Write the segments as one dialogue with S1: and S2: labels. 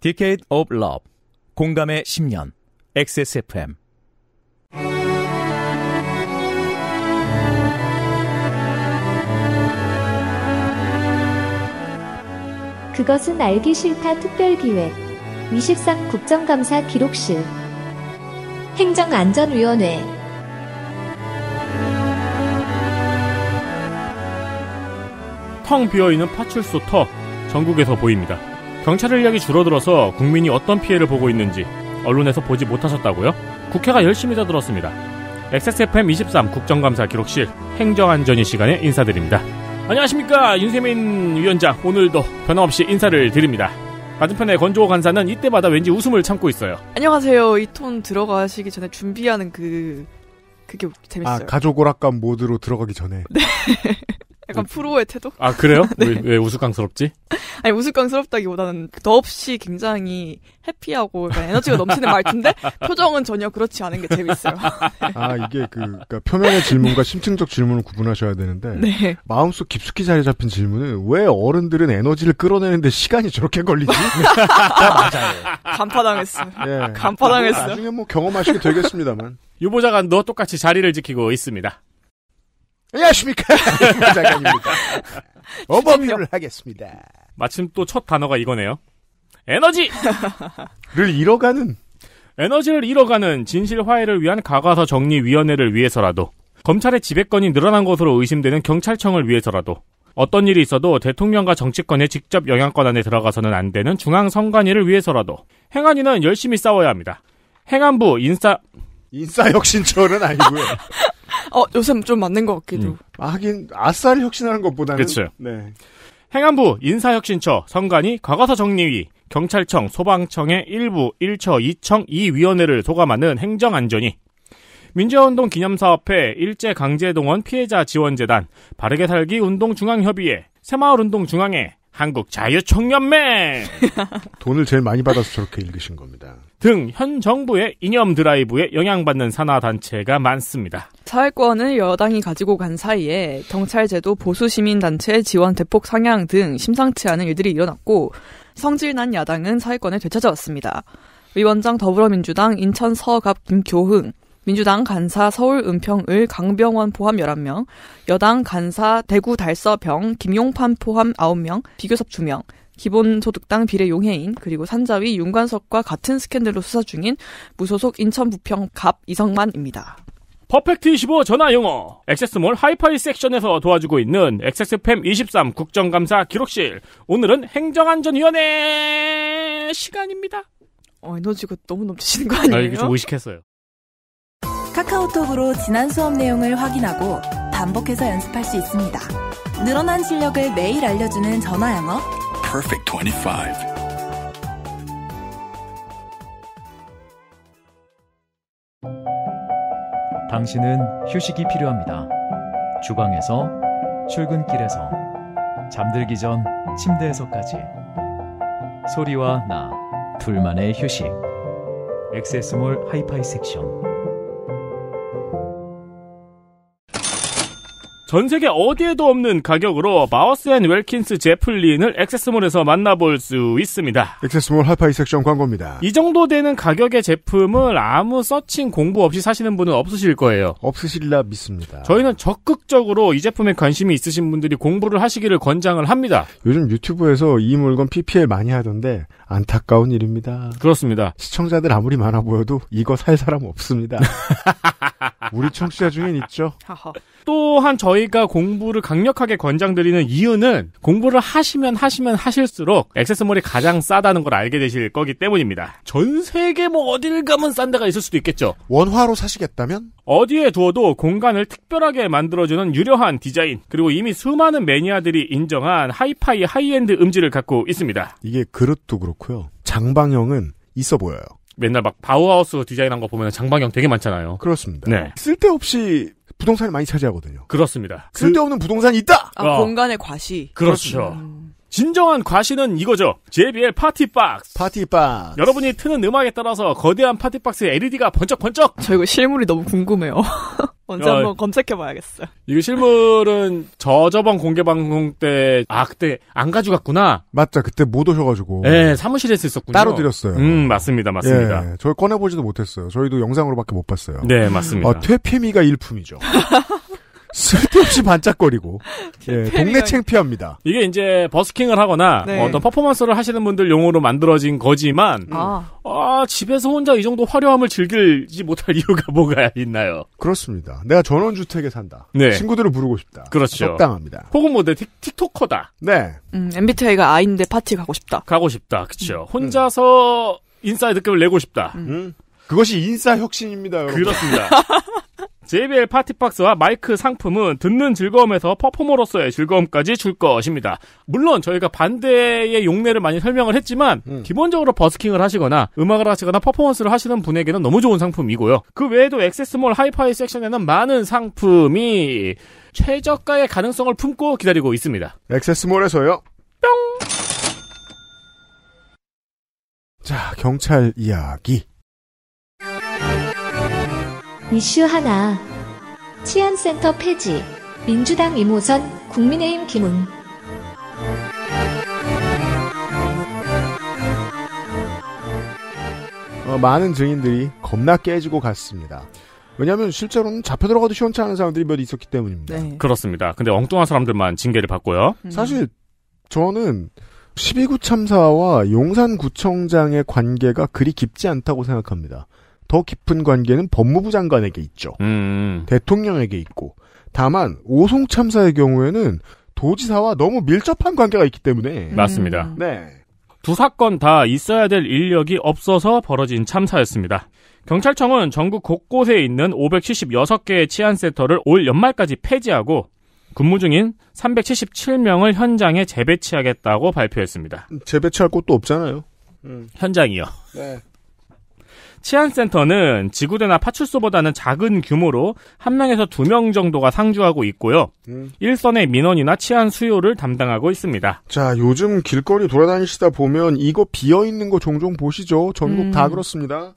S1: Decade of Love 공감의 10년 XSFM
S2: 그것은 알기 싫다 특별기획 23 국정감사 기록실 행정안전위원회
S1: 텅 비어있는 파출소 터 전국에서 보입니다. 경찰 인력이 줄어들어서 국민이 어떤 피해를 보고 있는지 언론에서 보지 못하셨다고요? 국회가 열심히 다들었습니다. XSFM23 국정감사 기록실 행정안전위 시간에 인사드립니다. 안녕하십니까 윤세민 위원장 오늘도 변함없이 인사를 드립니다. 맞은편의 건조 간사는 이때마다 왠지 웃음을 참고 있어요.
S3: 안녕하세요. 이 톤 들어가시기 전에 준비하는 그 그게 아, 재밌어요. 아
S4: 가족 오락관 모드로 들어가기 전에. 네.
S3: 약간 네. 프로의 태도? 아 그래요? 네. 왜, 왜
S4: 우스꽝스럽지?
S3: 아니 우스꽝스럽다기보다는 더없이 굉장히 해피하고 에너지가 넘치는 말투인데 표정은 전혀 그렇지 않은 게 재밌어요.
S4: 네. 아 이게 그 그러니까 표면의 질문과 심층적 질문을 구분하셔야 되는데 네. 마음속 깊숙이 자리 잡힌 질문은 왜 어른들은 에너지를 끌어내는데 시간이 저렇게 걸리지? 네.
S3: 맞아요. 간파당했어. 예. 간파당했어. 나중에 뭐 경험하시게 되겠습니다만.
S1: 유보자가 너 똑같이 자리를 지키고 있습니다.
S3: 안녕하십니까. 작장입니다
S1: 어범유를 하겠습니다. 마침 또 첫 단어가 이거네요. 에너지를 잃어가는 에너지를 잃어가는 진실 화해를 위한 가가서 정리위원회를 위해서라도 검찰의 지배권이 늘어난 것으로 의심되는 경찰청을 위해서라도 어떤 일이 있어도 대통령과 정치권의 직접 영향권 안에 들어가서는 안 되는 중앙선관위를 위해서라도 행안위는 열심히 싸워야 합니다. 행안부 인사인사 혁신처는 아니고요. 어, 요새 는좀 맞는 것 같기도. 음. 하긴 아싸를 혁신하는
S4: 것보다는. 그렇 네.
S1: 행안부, 인사혁신처, 선관위, 과거사 정리위, 경찰청, 소방청의 일부 1처, 2청, 2위원회를 소감하는 행정안전위. 민주화운동 기념사업회, 일제강제동원 피해자 지원재단, 바르게 살기 운동중앙협의회, 새마을운동중앙회, 한국 자유총연맹
S4: 돈을 제일 많이 받아서 저렇게 읽으신 겁니다.
S1: 등 현 정부의 이념 드라이브에 영향받는 산하 단체가 많습니다.
S3: 사회권을 여당이 가지고 간 사이에 경찰제도 보수 시민 단체 지원 대폭 상향 등 심상치 않은 일들이 일어났고 성질난 야당은 사회권을 되찾아왔습니다. 위원장 더불어민주당 인천 서갑 김교흥, 민주당 간사 서울 은평을 강병원 포함 11명, 여당 간사 대구 달서병 김용판 포함 9명, 비교섭 2명, 기본소득당 비례 용해인 그리고 산자위 윤관석과 같은 스캔들로 수사 중인 무소속 인천 부평 갑 이성만입니다.
S1: 퍼펙트 25 전화 영어 액세스몰 하이파이 섹션에서 도와주고 있는 액세스팸 23 국정감사 기록실 오늘은 행정안전위원회
S3: 시간입니다. 어, 에너지가 너무 넘치시는 거
S1: 아니에요? 아, 이게 좀 의식했어요.
S2: 카카오톡으로 지난 수업 내용을 확인하고 반복해서 연습할 수 있습니다. 늘어난 실력을 매일 알려주는 전화 영어.
S4: Perfect 25.
S2: 당신은 휴식이 필요합니다. 주방에서, 출근길에서, 잠들기 전 침대에서까지. 소리와 나, 둘만의 휴식. 엑세스몰 하이파이 섹션.
S1: 전 세계 어디에도 없는 가격으로 마우스 앤 웰킨스 제플린을 액세스몰에서 만나볼 수 있습니다.
S4: 액세스몰 하이파이 섹션 광고입니다.
S1: 이 정도 되는 가격의 제품을 아무 서칭 공부 없이 사시는 분은 없으실 거예요. 없으시리라 믿습니다. 저희는 적극적으로 이 제품에 관심이 있으신 분들이
S4: 공부를 하시기를 권장을 합니다. 요즘 유튜브에서 이 물건 PPL 많이 하던데 안타까운 일입니다. 그렇습니다. 시청자들 아무리 많아 보여도 이거 살 사람 없습니다. 우리 청취자 중엔 있죠. 또한 저희가 공부를 강력하게
S1: 권장드리는 이유는 공부를 하시면 하시면 하실수록 액세스몰이 가장 싸다는 걸 알게 되실 거기 때문입니다. 전 세계 뭐 어딜 가면 싼 데가 있을 수도 있겠죠. 원화로 사시겠다면 어디에 두어도 공간을 특별하게 만들어주는 유려한 디자인 그리고 이미 수많은 매니아들이 인정한 하이파이 하이엔드 음질을 갖고 있습니다.
S4: 이게 그릇도 그렇고요. 장방형은 있어 보여요.
S1: 맨날 막 바우하우스 디자인한 거 보면 장방형 되게 많잖아요.
S4: 그렇습니다. 네. 쓸데없이 부동산을 많이 차지하거든요. 그렇습니다. 쓸데없는 그 부동산이 있다. 아, 어.
S3: 공간의 과시.
S1: 그렇죠. 음. 진정한 과시는 이거죠. JBL 파티박스. 파티박스. 여러분이 트는 음악에 따라서 거대한 파티박스의 LED가 번쩍번쩍. 저 이거 실물이 너무 궁금해요. 언제 한번 검색해봐야겠어요. 이거 실물은 저 저번 공개
S4: 방송 때, 아, 그때 안 가져갔구나. 맞죠. 그때 못 오셔가지고. 네, 사무실에서 있었군요. 따로 드렸어요. 음, 맞습니다. 맞습니다. 예, 저희 꺼내보지도 못했어요. 저희도 영상으로밖에 못 봤어요. 네, 맞습니다. 어, 퇴폐미가 일품이죠. 쓸데없이 반짝거리고 예, 동네 챙피합니다.
S1: 이게 이제 버스킹을 하거나 네. 뭐 어떤 퍼포먼스를 하시는 분들 용어로 만들어진
S4: 거지만 음.
S5: 아.
S1: 아. 집에서 혼자 이 정도 화려함을 즐길지 못할 이유가 뭐가
S4: 있나요? 그렇습니다.
S3: 내가 전원 주택에 산다.
S4: 네. 친구들을 부르고 싶다. 그렇죠. 적당합니다. 혹은 뭐내
S3: 틱톡커다. 네. 음, MBTI가 아인데 파티 가고 싶다. 가고 싶다. 그렇죠. 음. 혼자서 인싸의 느낌을 내고 싶다. 음. 그것이 인싸 혁신입니다, 여러분. 그렇습니다.
S1: JBL 파티박스와 마이크 상품은 듣는 즐거움에서 퍼포머로서의 즐거움까지 줄 것입니다. 물론 저희가 반대의 용례를 많이 설명을 했지만 음. 기본적으로 버스킹을 하시거나 음악을 하시거나 퍼포먼스를 하시는 분에게는 너무 좋은 상품이고요. 그 외에도 액세스몰 하이파이 섹션에는 많은 상품이 최저가의 가능성을 품고 기다리고
S4: 있습니다. 액세스몰에서요. 뿅. 자, 경찰 이야기.
S2: 이슈 하나. 치안센터 폐지. 민주당 이모선, 국민의힘 김웅.
S4: 어, 많은 증인들이 겁나 깨지고 갔습니다. 왜냐하면 실제로는 잡혀 들어가도 시원치 않은 사람들이 몇 있었기 때문입니다.
S1: 네. 그렇습니다. 근데 엉뚱한 사람들만 징계를 받고요. 음. 사실
S4: 저는 12구 참사와 용산구청장의 관계가 그리 깊지 않다고 생각합니다. 더 깊은 관계는 법무부 장관에게 있죠. 음, 음. 대통령에게 있고. 다만 오송 참사의 경우에는 도지사와 너무 밀접한 관계가 있기 때문에 음. 맞습니다. 네.
S1: 두 사건 다 있어야 될 인력이 없어서 벌어진 참사였습니다. 경찰청은 전국 곳곳에 있는 576개의 치안센터를 올 연말까지 폐지하고 근무 중인 377명을 현장에 재배치하겠다고 발표했습니다.
S4: 재배치할 곳도 없잖아요. 음. 현장이요. 네.
S1: 치안센터는 지구대나 파출소보다는 작은 규모로 한 명에서 두 명 정도가 상주하고 있고요. 음. 일선의 민원이나 치안 수요를 담당하고 있습니다.
S4: 자, 요즘 길거리 돌아다니시다 보면 이거 비어 있는 거 종종 보시죠. 전국 음. 다 그렇습니다.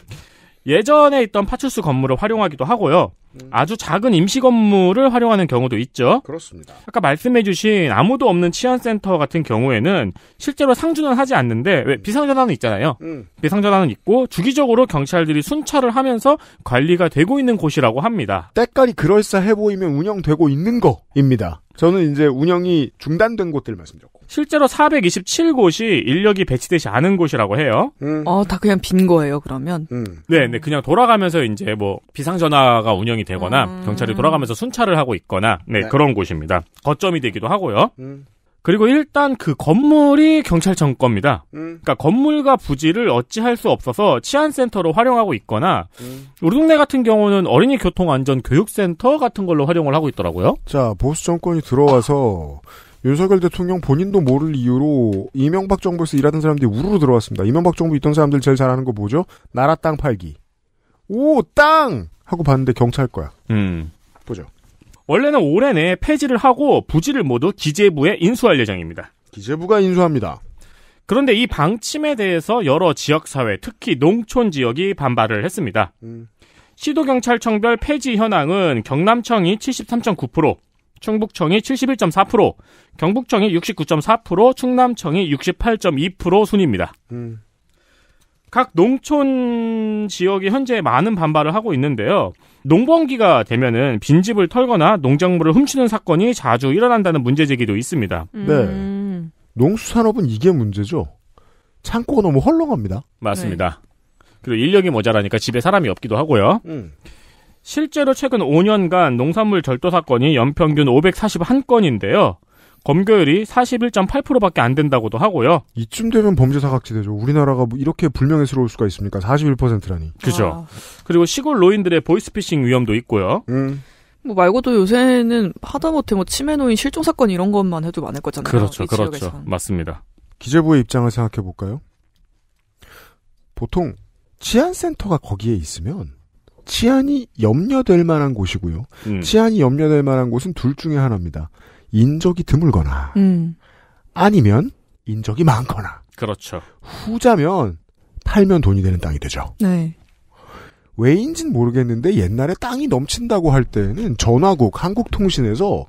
S1: 예전에 있던 파출소 건물을 활용하기도 하고요. 음. 아주 작은 임시 건물을 활용하는 경우도 있죠. 그렇습니다. 아까 말씀해주신 아무도 없는 치안센터 같은 경우에는 실제로 상주는 하지 않는데 왜 비상전화는 있잖아요. 음. 비상전화는 있고 주기적으로 경찰들이 순찰을 하면서 관리가 되고 있는 곳이라고
S4: 합니다. 때깔이 그럴싸해 보이면 운영되고 있는 거입니다. 저는 이제 운영이
S3: 중단된 곳들 말씀드렸고.
S1: 실제로 427곳이 인력이 배치되지 않은 곳이라고 해요.
S3: 음. 어, 다 그냥 빈 거예요, 그러면? 음.
S1: 네, 네, 그냥 돌아가면서 이제 뭐 비상전화가 운영이 되거나 음. 경찰이 돌아가면서 순찰을 하고 있거나 네, 네. 그런 곳입니다. 거점이 되기도 하고요. 음. 그리고 일단 그 건물이 경찰청 겁니다. 음. 그러니까 건물과 부지를 어찌할 수 없어서 치안센터로 활용하고 있거나 음. 우리 동네 같은 경우는 어린이 교통안전 교육센터 같은 걸로 활용을 하고 있더라고요.
S4: 자 보수 정권이 들어와서 아. 윤석열 대통령 본인도 모를 이유로 이명박 정부에서 일하던 사람들이 우르르 들어왔습니다. 이명박 정부 있던 사람들 제일 잘하는 거 뭐죠? 나라 땅 팔기. 오, 땅! 하고 봤는데 경찰 거야. 음.
S1: 보죠. 원래는 올해 내에 폐지를 하고 부지를 모두 기재부에 인수할 예정입니다. 기재부가 인수합니다. 그런데 이 방침에 대해서 여러 지역사회, 특히 농촌 지역이 반발을 했습니다. 음. 시도경찰청별 폐지 현황은 경남청이 73.9%, 충북청이 71.4%, 경북청이 69.4%, 충남청이 68.2% 순입니다. 음. 각 농촌 지역이 현재 많은 반발을 하고 있는데요. 농번기가 되면은 빈집을 털거나 농작물을 훔치는 사건이 자주 일어난다는 문제 제기도
S4: 있습니다. 네. 음. 네. 농수산업은 이게 문제죠. 창고가 너무 헐렁합니다. 맞습니다. 네. 그리고 인력이
S1: 모자라니까 집에
S4: 사람이 없기도 하고요.
S5: 음.
S1: 실제로 최근 5년간 농산물 절도 사건이 연평균 541건인데요. 검거율이 41.8%밖에 안 된다고도 하고요.
S4: 이쯤 되면 범죄 사각지대죠. 우리나라가 뭐 이렇게 불명예스러울 수가 있습니까? 41%라니. 그죠. 아.
S1: 그리고 시골 노인들의 보이스피싱 위험도
S4: 있고요. 음.
S3: 뭐 말고도 요새는 하다못해 뭐 치매 노인 실종 사건 이런 것만 해도 많을 거잖아요. 그렇죠,
S4: 그렇죠. 맞습니다. 기재부의 입장을 생각해 볼까요? 보통 치안센터가 거기에 있으면 치안이 염려될 만한 곳이고요. 음. 치안이 염려될 만한 곳은 둘 중에 하나입니다. 인적이 드물거나 음. 아니면 인적이 많거나. 그렇죠. 후자면 팔면 돈이 되는 땅이 되죠. 네. 왜인진 모르겠는데 옛날에 땅이 넘친다고 할 때는 전화국 한국통신에서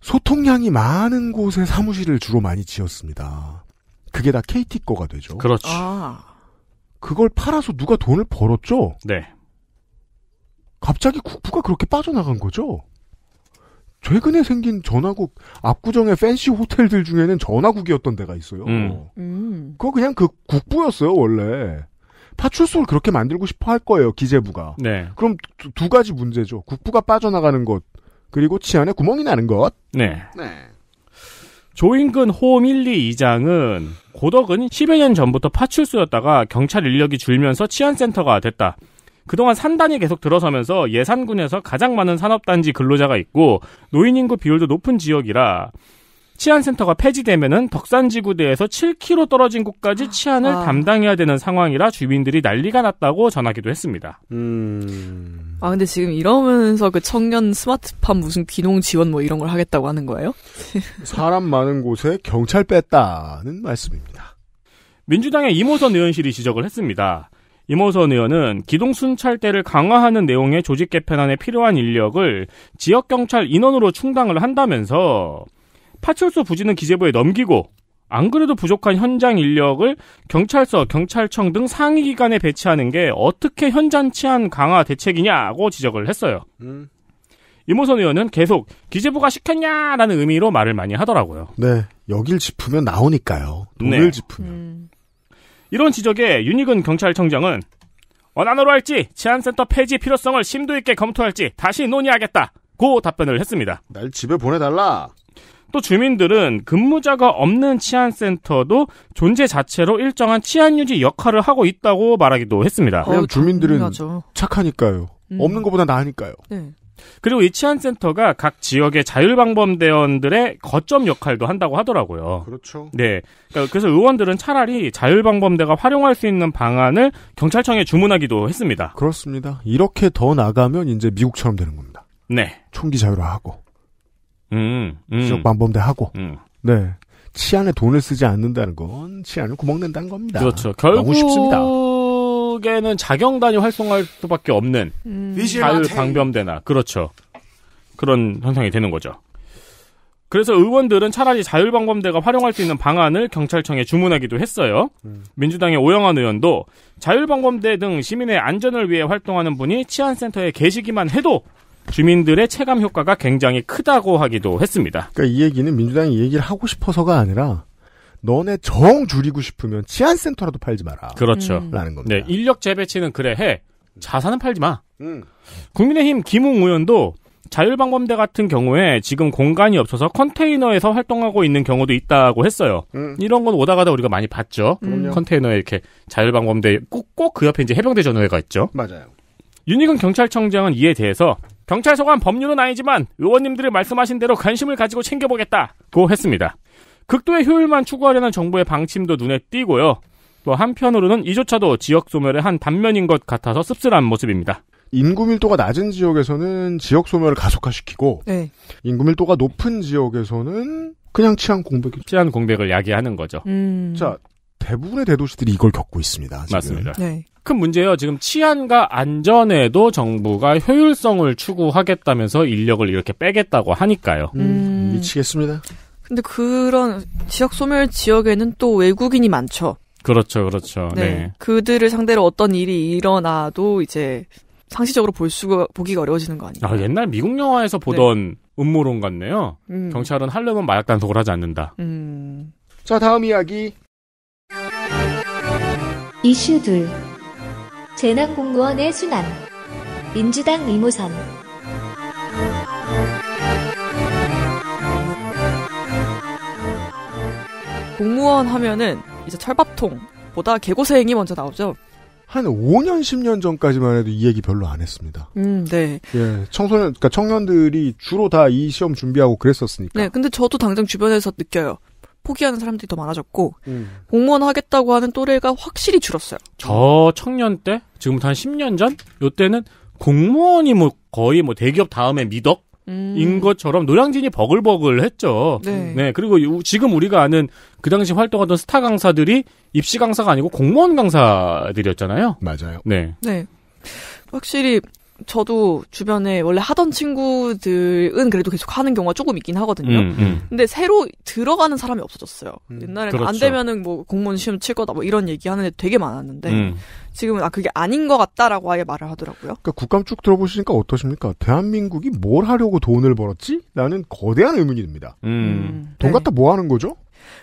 S4: 소통량이 많은 곳에 사무실을 주로 많이 지었습니다. 그게 다 KT 거가 되죠. 그렇죠. 아. 그걸 팔아서 누가 돈을 벌었죠? 네. 갑자기 국부가 그렇게 빠져나간 거죠. 최근에 생긴 전화국 압구정의 팬시 호텔들 중에는 전화국이었던 데가 있어요.
S5: 음. 음.
S4: 그거 그냥 그 국부였어요 원래. 파출소를 그렇게 만들고 싶어 할 거예요 기재부가. 네. 그럼 두, 두 가지 문제죠. 국부가 빠져나가는 것 그리고 치안에 구멍이 나는 것.
S5: 네. 네.
S1: 조인근 호음 1, 2, 2장은 고덕은 10여 년 전부터 파출소였다가 경찰 인력이 줄면서 치안센터가 됐다. 그동안 산단이 계속 들어서면서 예산군에서 가장 많은 산업단지 근로자가 있고 노인 인구 비율도 높은 지역이라 치안센터가 폐지되면은 덕산지구대에서 7km 떨어진 곳까지 치안을 아. 담당해야 되는 상황이라 주민들이 난리가 났다고 전하기도 했습니다.
S3: 음. 아 근데 지금 이러면서 그 청년 스마트팜 무슨 귀농 지원 뭐 이런 걸 하겠다고 하는 거예요? 사람 많은 곳에 경찰 뺐다는 말씀입니다. 민주당의 이모선
S1: 의원실이 지적을 했습니다. 임호선 의원은 기동순찰대를 강화하는 내용의 조직 개편안에 필요한 인력을 지역경찰 인원으로 충당을 한다면서 파출소 부지는 기재부에 넘기고 안 그래도 부족한 현장 인력을 경찰서, 경찰청 등 상위 기관에 배치하는 게 어떻게 현장 치안 강화 대책이냐고 지적을 했어요. 음. 이모선 의원은 계속 기재부가 시켰냐라는 의미로 말을 많이
S4: 하더라고요. 네. 여길 짚으면 나오니까요. 네. 돈을 네. 짚으면. 음.
S1: 이런 지적에 윤익근 경찰청장은 원안으로 할지 치안센터 폐지 필요성을 심도 있게 검토할지 다시 논의하겠다고 답변을 했습니다. 날 집에 보내달라. 또 주민들은 근무자가 없는 치안센터도 존재 자체로 일정한 치안 유지 역할을 하고 있다고 말하기도 했습니다. 그냥 어, 주민들은
S4: 당연하죠. 착하니까요. 음. 없는 것보다 나으니까요.
S5: 네.
S1: 그리고 이 치안센터가 각 지역의 자율방범대원들의 거점 역할도 한다고 하더라고요. 그렇죠. 네. 그러니까 그래서 의원들은 차라리 자율방범대가 활용할
S4: 수 있는 방안을
S1: 경찰청에 주문하기도 했습니다. 그렇습니다.
S4: 이렇게 더 나가면 이제 미국처럼 되는 겁니다. 네. 총기 자율화하고.
S5: 음,
S1: 음. 지역
S4: 방범대하고. 음. 네. 치안에 돈을 쓰지 않는다는 건 치안을 구멍낸다는 겁니다. 그렇죠. 결국 너무 쉽습니다.
S1: 한국에는 자경단이 활성화할 수밖에 없는 음. 자율 방범대나 그렇죠 그런 현상이 되는 거죠. 그래서 의원들은 차라리 자율방범대가 활용할 수 있는 방안을 경찰청에 주문하기도 했어요. 음. 민주당의 오영환 의원도 자율방범대 등 시민의 안전을 위해 활동하는 분이 치안센터에 계시기만 해도 주민들의 체감 효과가 굉장히 크다고 하기도 했습니다.
S4: 그러니까 이 얘기는 민주당이 얘기를 하고 싶어서가 아니라 너네 정 줄이고 싶으면 치안센터라도 팔지 마라. 그렇죠. 음. 라는
S1: 겁니다. 네, 인력 재배치는 그래 해. 자산은 팔지 마.
S5: 음.
S4: 국민의힘
S1: 김웅 의원도 자율방범대 같은 경우에 지금 공간이 없어서 컨테이너에서 활동하고 있는 경우도 있다고 했어요. 음. 이런 건 오다 가다 우리가 많이 봤죠. 음. 컨테이너에 이렇게 자율방범대 꼭 꼭 그 옆에 이제 해병대 전우회가 있죠. 맞아요. 윤희근 경찰청장은 이에 대해서 경찰 소관 법률은 아니지만 의원님들이 말씀하신 대로 관심을 가지고 챙겨보겠다고 했습니다. 극도의 효율만 추구하려는 정부의 방침도 눈에 띄고요. 또 한편으로는 이조차도 지역 소멸의 한 단면인 것 같아서 씁쓸한 모습입니다.
S4: 인구 밀도가 낮은 지역에서는 지역 소멸을 가속화시키고 네. 인구 밀도가 높은 지역에서는 그냥 치안 공백 치안 공백을 야기하는 거죠. 음. 자 대부분의 대도시들이 이걸 겪고 있습니다. 지금. 맞습니다. 네.
S1: 큰 문제예요. 지금 치안과 안전에도 정부가 효율성을 추구하겠다면서 인력을 이렇게 빼겠다고 하니까요. 음. 음.
S3: 미치겠습니다. 근데 그런 지역 소멸 지역에는 또 외국인이 많죠.
S1: 그렇죠, 그렇죠. 네. 네.
S3: 그들을 상대로 어떤 일이 일어나도 이제 상시적으로 볼 수가 보기가 어려워지는 거 아니에요?
S1: 아, 옛날 미국 영화에서 보던 네. 음모론 같네요. 음. 경찰은 하려면 마약 단속을 하지 않는다.
S4: 음.
S2: 자, 다음 이야기. 이슈 둘. 재난공무원의 순환. 민주당 이모선.
S3: 공무원 하면은 이제 철밥통보다 개고생이 먼저 나오죠.
S4: 한 5년 10년 전까지만 해도 이 얘기 별로 안 했습니다.
S3: 음, 네.
S4: 예, 청소년 그러니까 청년들이 주로 다 이 시험 준비하고 그랬었으니까.
S3: 네, 근데 저도 당장 주변에서 느껴요. 포기하는 사람들이 더 많아졌고 음. 공무원 하겠다고 하는 또래가 확실히 줄었어요.
S1: 저 청년 때 지금부터 한 10년 전 요때는 공무원이 뭐 거의 뭐 대기업 다음에 미덕 음. 인 것처럼 노량진이 버글버글했죠. 네. 네. 그리고 지금 우리가 아는 그 당시 활동하던 스타 강사들이 입시 강사가 아니고 공무원 강사들이었잖아요. 맞아요. 네.
S3: 네. 확실히 저도 주변에 원래 하던 친구들은 그래도 계속 하는 경우가 조금 있긴 하거든요. 음, 음. 근데 새로 들어가는 사람이 없어졌어요. 음, 옛날에는 그렇죠. 안 되면은 뭐 공무원 시험 칠 거다 뭐 이런 얘기 하는데 되게 많았는데 음. 지금은 아 그게 아닌 것 같다라고 아예 말을 하더라고요.
S4: 그러니까 국감 쭉 들어보시니까 어떠십니까? 대한민국이 뭘 하려고 돈을 벌었지? 라는 거대한 의문이 듭니다. 음. 음. 돈 네. 갖다 네. 뭐 하는 거죠?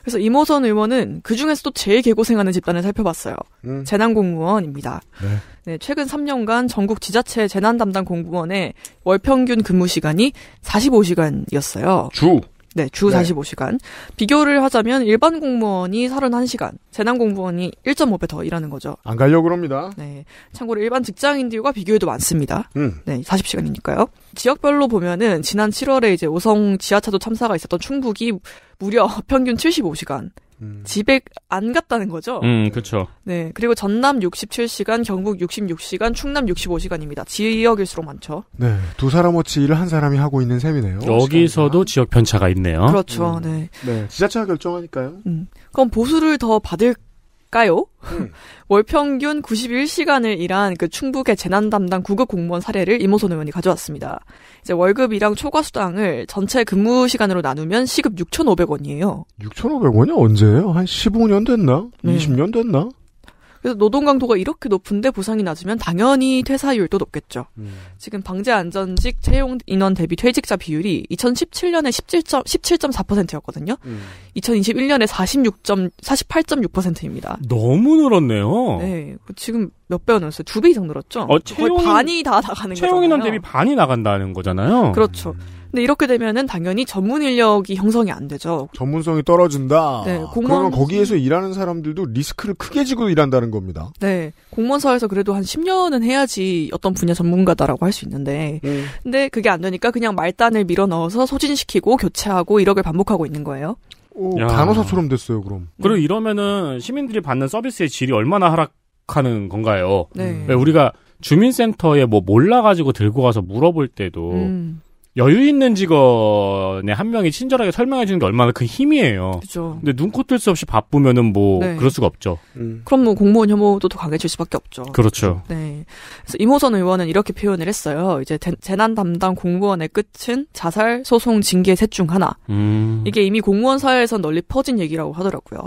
S3: 그래서 이모선 의원은 그 중에서도 제일 개고생하는 집단을 살펴봤어요. 음. 재난공무원입니다. 네. 네, 최근 3년간 전국 지자체 재난 담당 공무원의 월 평균 근무 시간이 45시간이었어요. 주 네, 주 네. 45시간. 비교를 하자면 일반 공무원이 31시간, 재난 공무원이 1.5배 더 일하는 거죠. 안 가려고 그니다 네. 참고로 일반 직장인들과 비교해도 많습니다. 음. 네, 40시간이니까요. 지역별로 보면은 지난 7월에 이제 오성 지하차도 참사가 있었던 충북이 무려 평균 75시간, 음. 집에 안 갔다는 거죠. 음, 그렇죠. 네, 그리고 전남 67시간, 경북 66시간, 충남 65시간입니다. 지역일수록 많죠.
S4: 네, 두 사람어치 일을 한 사람이 하고 있는 셈이네요. 여기서도 지역 편차가 있네요.
S3: 그렇죠. 음. 네. 네, 지자체가 결정하니까요. 음. 그럼 보수를 더 받을 까요? 음. 월 평균 91시간을 일한 그 충북의 재난 담당 구급 공무원 사례를 이모선 의원이 가져왔습니다. 이제 월급이랑 초과 수당을 전체 근무 시간으로 나누면 시급 6,500원이에요.
S4: 6,500원이 언제예요? 한 15년 됐나? 네. 20년 됐나?
S3: 그래서 노동 강도가 이렇게 높은데 보상이 낮으면 당연히 퇴사율도 높겠죠. 음. 지금 방제 안전직 채용 인원 대비 퇴직자 비율이 2017년에 17.4%였거든요. 음. 2021년에 46. 48.6%입니다.
S1: 너무 늘었네요.
S3: 네. 그 지금 몇 배가 늘었어요? 두 배 이상 늘었죠? 어, 채용, 거의 반이 다 나가는 거예요. 채용 인원 대비
S1: 반이
S4: 나간다는 거잖아요.
S3: 그렇죠. 음. 근데 이렇게 되면은 당연히 전문 인력이 형성이 안 되죠.
S4: 전문성이 떨어진다. 네, 아, 공무원 그러면 거기에서 음. 일하는 사람들도 리스크를 크게 지고 일한다는 겁니다.
S3: 네, 공무원사에서 그래도 한 10년은 해야지 어떤 분야 전문가다라고 할 수 있는데, 음. 근데 그게 안 되니까 그냥 말단을 밀어 넣어서 소진시키고 교체하고 이력을 반복하고 있는 거예요. 오,
S4: 간호사처럼 됐어요, 그럼.
S1: 그리고 이러면은 시민들이 받는 서비스의 질이 얼마나 하락하는 건가요? 네. 왜 우리가 주민센터에 뭐 몰라가지고 들고 가서 물어볼 때도 음. 여유 있는 직원의 한 명이 친절하게 설명해 주는 게 얼마나 큰 힘이에요. 그죠. 근데 눈코 뜰 수 없이 바쁘면은 뭐 네. 그럴 수가 없죠. 음.
S3: 그럼 뭐 공무원 혐오도 더 강해질 수밖에 없죠. 그렇죠. 네. 그래서 이모선 의원은 이렇게 표현을 했어요. 이제 재난 담당 공무원의 끝은 자살, 소송, 징계 셋 중 하나.
S5: 음. 이게
S3: 이미 공무원 사회에선 널리 퍼진 얘기라고 하더라고요.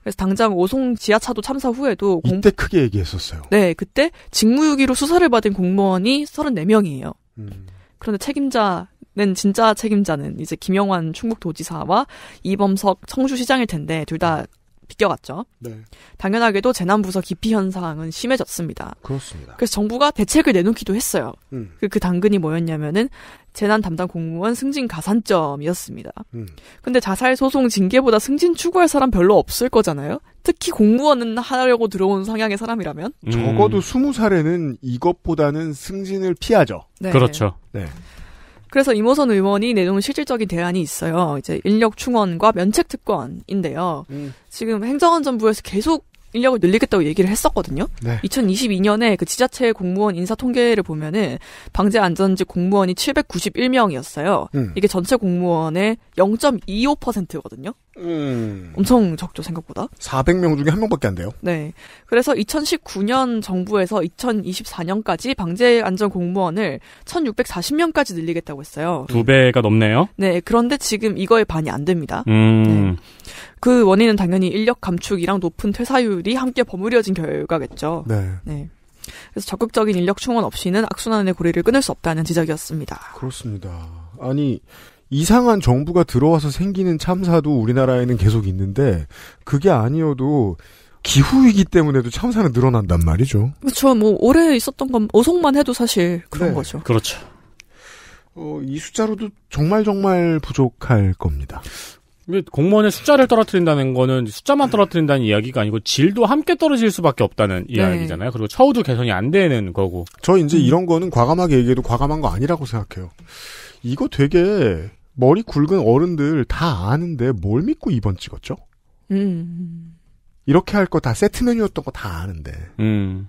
S3: 그래서 당장 오송 지하차도 참사 후에도 공... 이때 크게 얘기했었어요. 네, 그때 직무유기로 수사를 받은 공무원이 34명이에요. 음. 그런데 책임자는 진짜 책임자는 이제 김영환 충북도지사와 이범석 청주시장일 텐데 둘 다 비껴갔죠. 네. 당연하게도 재난부서 기피 현상은 심해졌습니다. 그렇습니다. 그래서 정부가 대책을 내놓기도 했어요. 음. 그, 그 당근이 뭐였냐면은 재난 담당 공무원 승진 가산점이었습니다. 음. 근데 자살 소송 징계보다 승진 추구할 사람 별로 없을 거잖아요. 특히 공무원은 하려고 들어온 성향의 사람이라면 음.
S4: 적어도 20살에는 이것보다는 승진을 피하죠. 네. 그렇죠.
S5: 네.
S3: 그래서 이모선 의원이 내놓은 실질적인 대안이 있어요. 이제 인력 충원과 면책 특권인데요. 음. 지금 행정안전부에서 계속 인력을 늘리겠다고 얘기를 했었거든요. 네. 2022년에 그 지자체 공무원 인사 통계를 보면은 방재 안전지 공무원이 791명이었어요. 음. 이게 전체 공무원의 0.25%거든요. 음. 엄청 적죠 생각보다. 400명 중에 한 명밖에 안 돼요. 네. 그래서 2019년 정부에서 2024년까지 방재 안전 공무원을 1,640명까지 늘리겠다고 했어요.
S1: 두 배가 넘네요.
S3: 네. 그런데 지금 이거에 반이 안 됩니다.
S1: 음.
S5: 네.
S3: 그 원인은 당연히 인력 감축이랑 높은 퇴사율이 함께 버무려진 결과겠죠. 네. 네. 그래서 적극적인 인력 충원 없이는 악순환의 고리를 끊을 수 없다는 지적이었습니다. 그렇습니다.
S4: 아니 이상한 정부가 들어와서 생기는 참사도 우리나라에는 계속 있는데 그게 아니어도 기후 위기 때문에도 참사는 늘어난단 말이죠.
S3: 그렇죠. 뭐 올해 있었던 건 오송만 해도 사실 그런 네. 거죠. 그렇죠. 어, 이 숫자로도
S4: 정말 정말 부족할 겁니다.
S1: 공무원의 숫자를 떨어뜨린다는 거는 숫자만 떨어뜨린다는 이야기가 아니고 질도 함께 떨어질 수밖에 없다는 네. 이야기잖아요. 그리고 처우도 개선이 안 되는 거고.
S4: 저 이제 음. 이런 거는 과감하게 얘기해도 과감한 거 아니라고 생각해요. 이거 되게 머리 굵은 어른들 다 아는데 뭘 믿고 2번 찍었죠?
S5: 음.
S4: 이렇게 할 거 다 세트 메뉴였던 거 다 아는데. 음.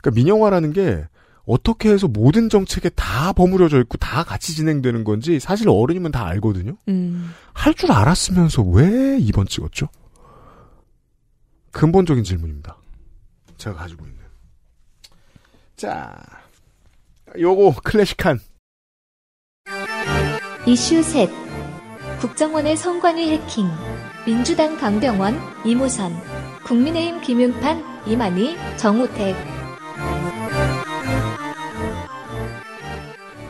S4: 그러니까 민영화라는 게 어떻게 해서 모든 정책에 다 버무려져 있고 다 같이 진행되는 건지 사실 어른이면 다 알거든요. 음. 할줄 알았으면서 왜이번 찍었죠? 근본적인 질문입니다. 제가 가지고 있는. 자, 요거 클래식한
S2: 이슈 셋 국정원의 성관위 해킹 민주당 강병원 이무선 국민의힘 김윤판 이만희 정우택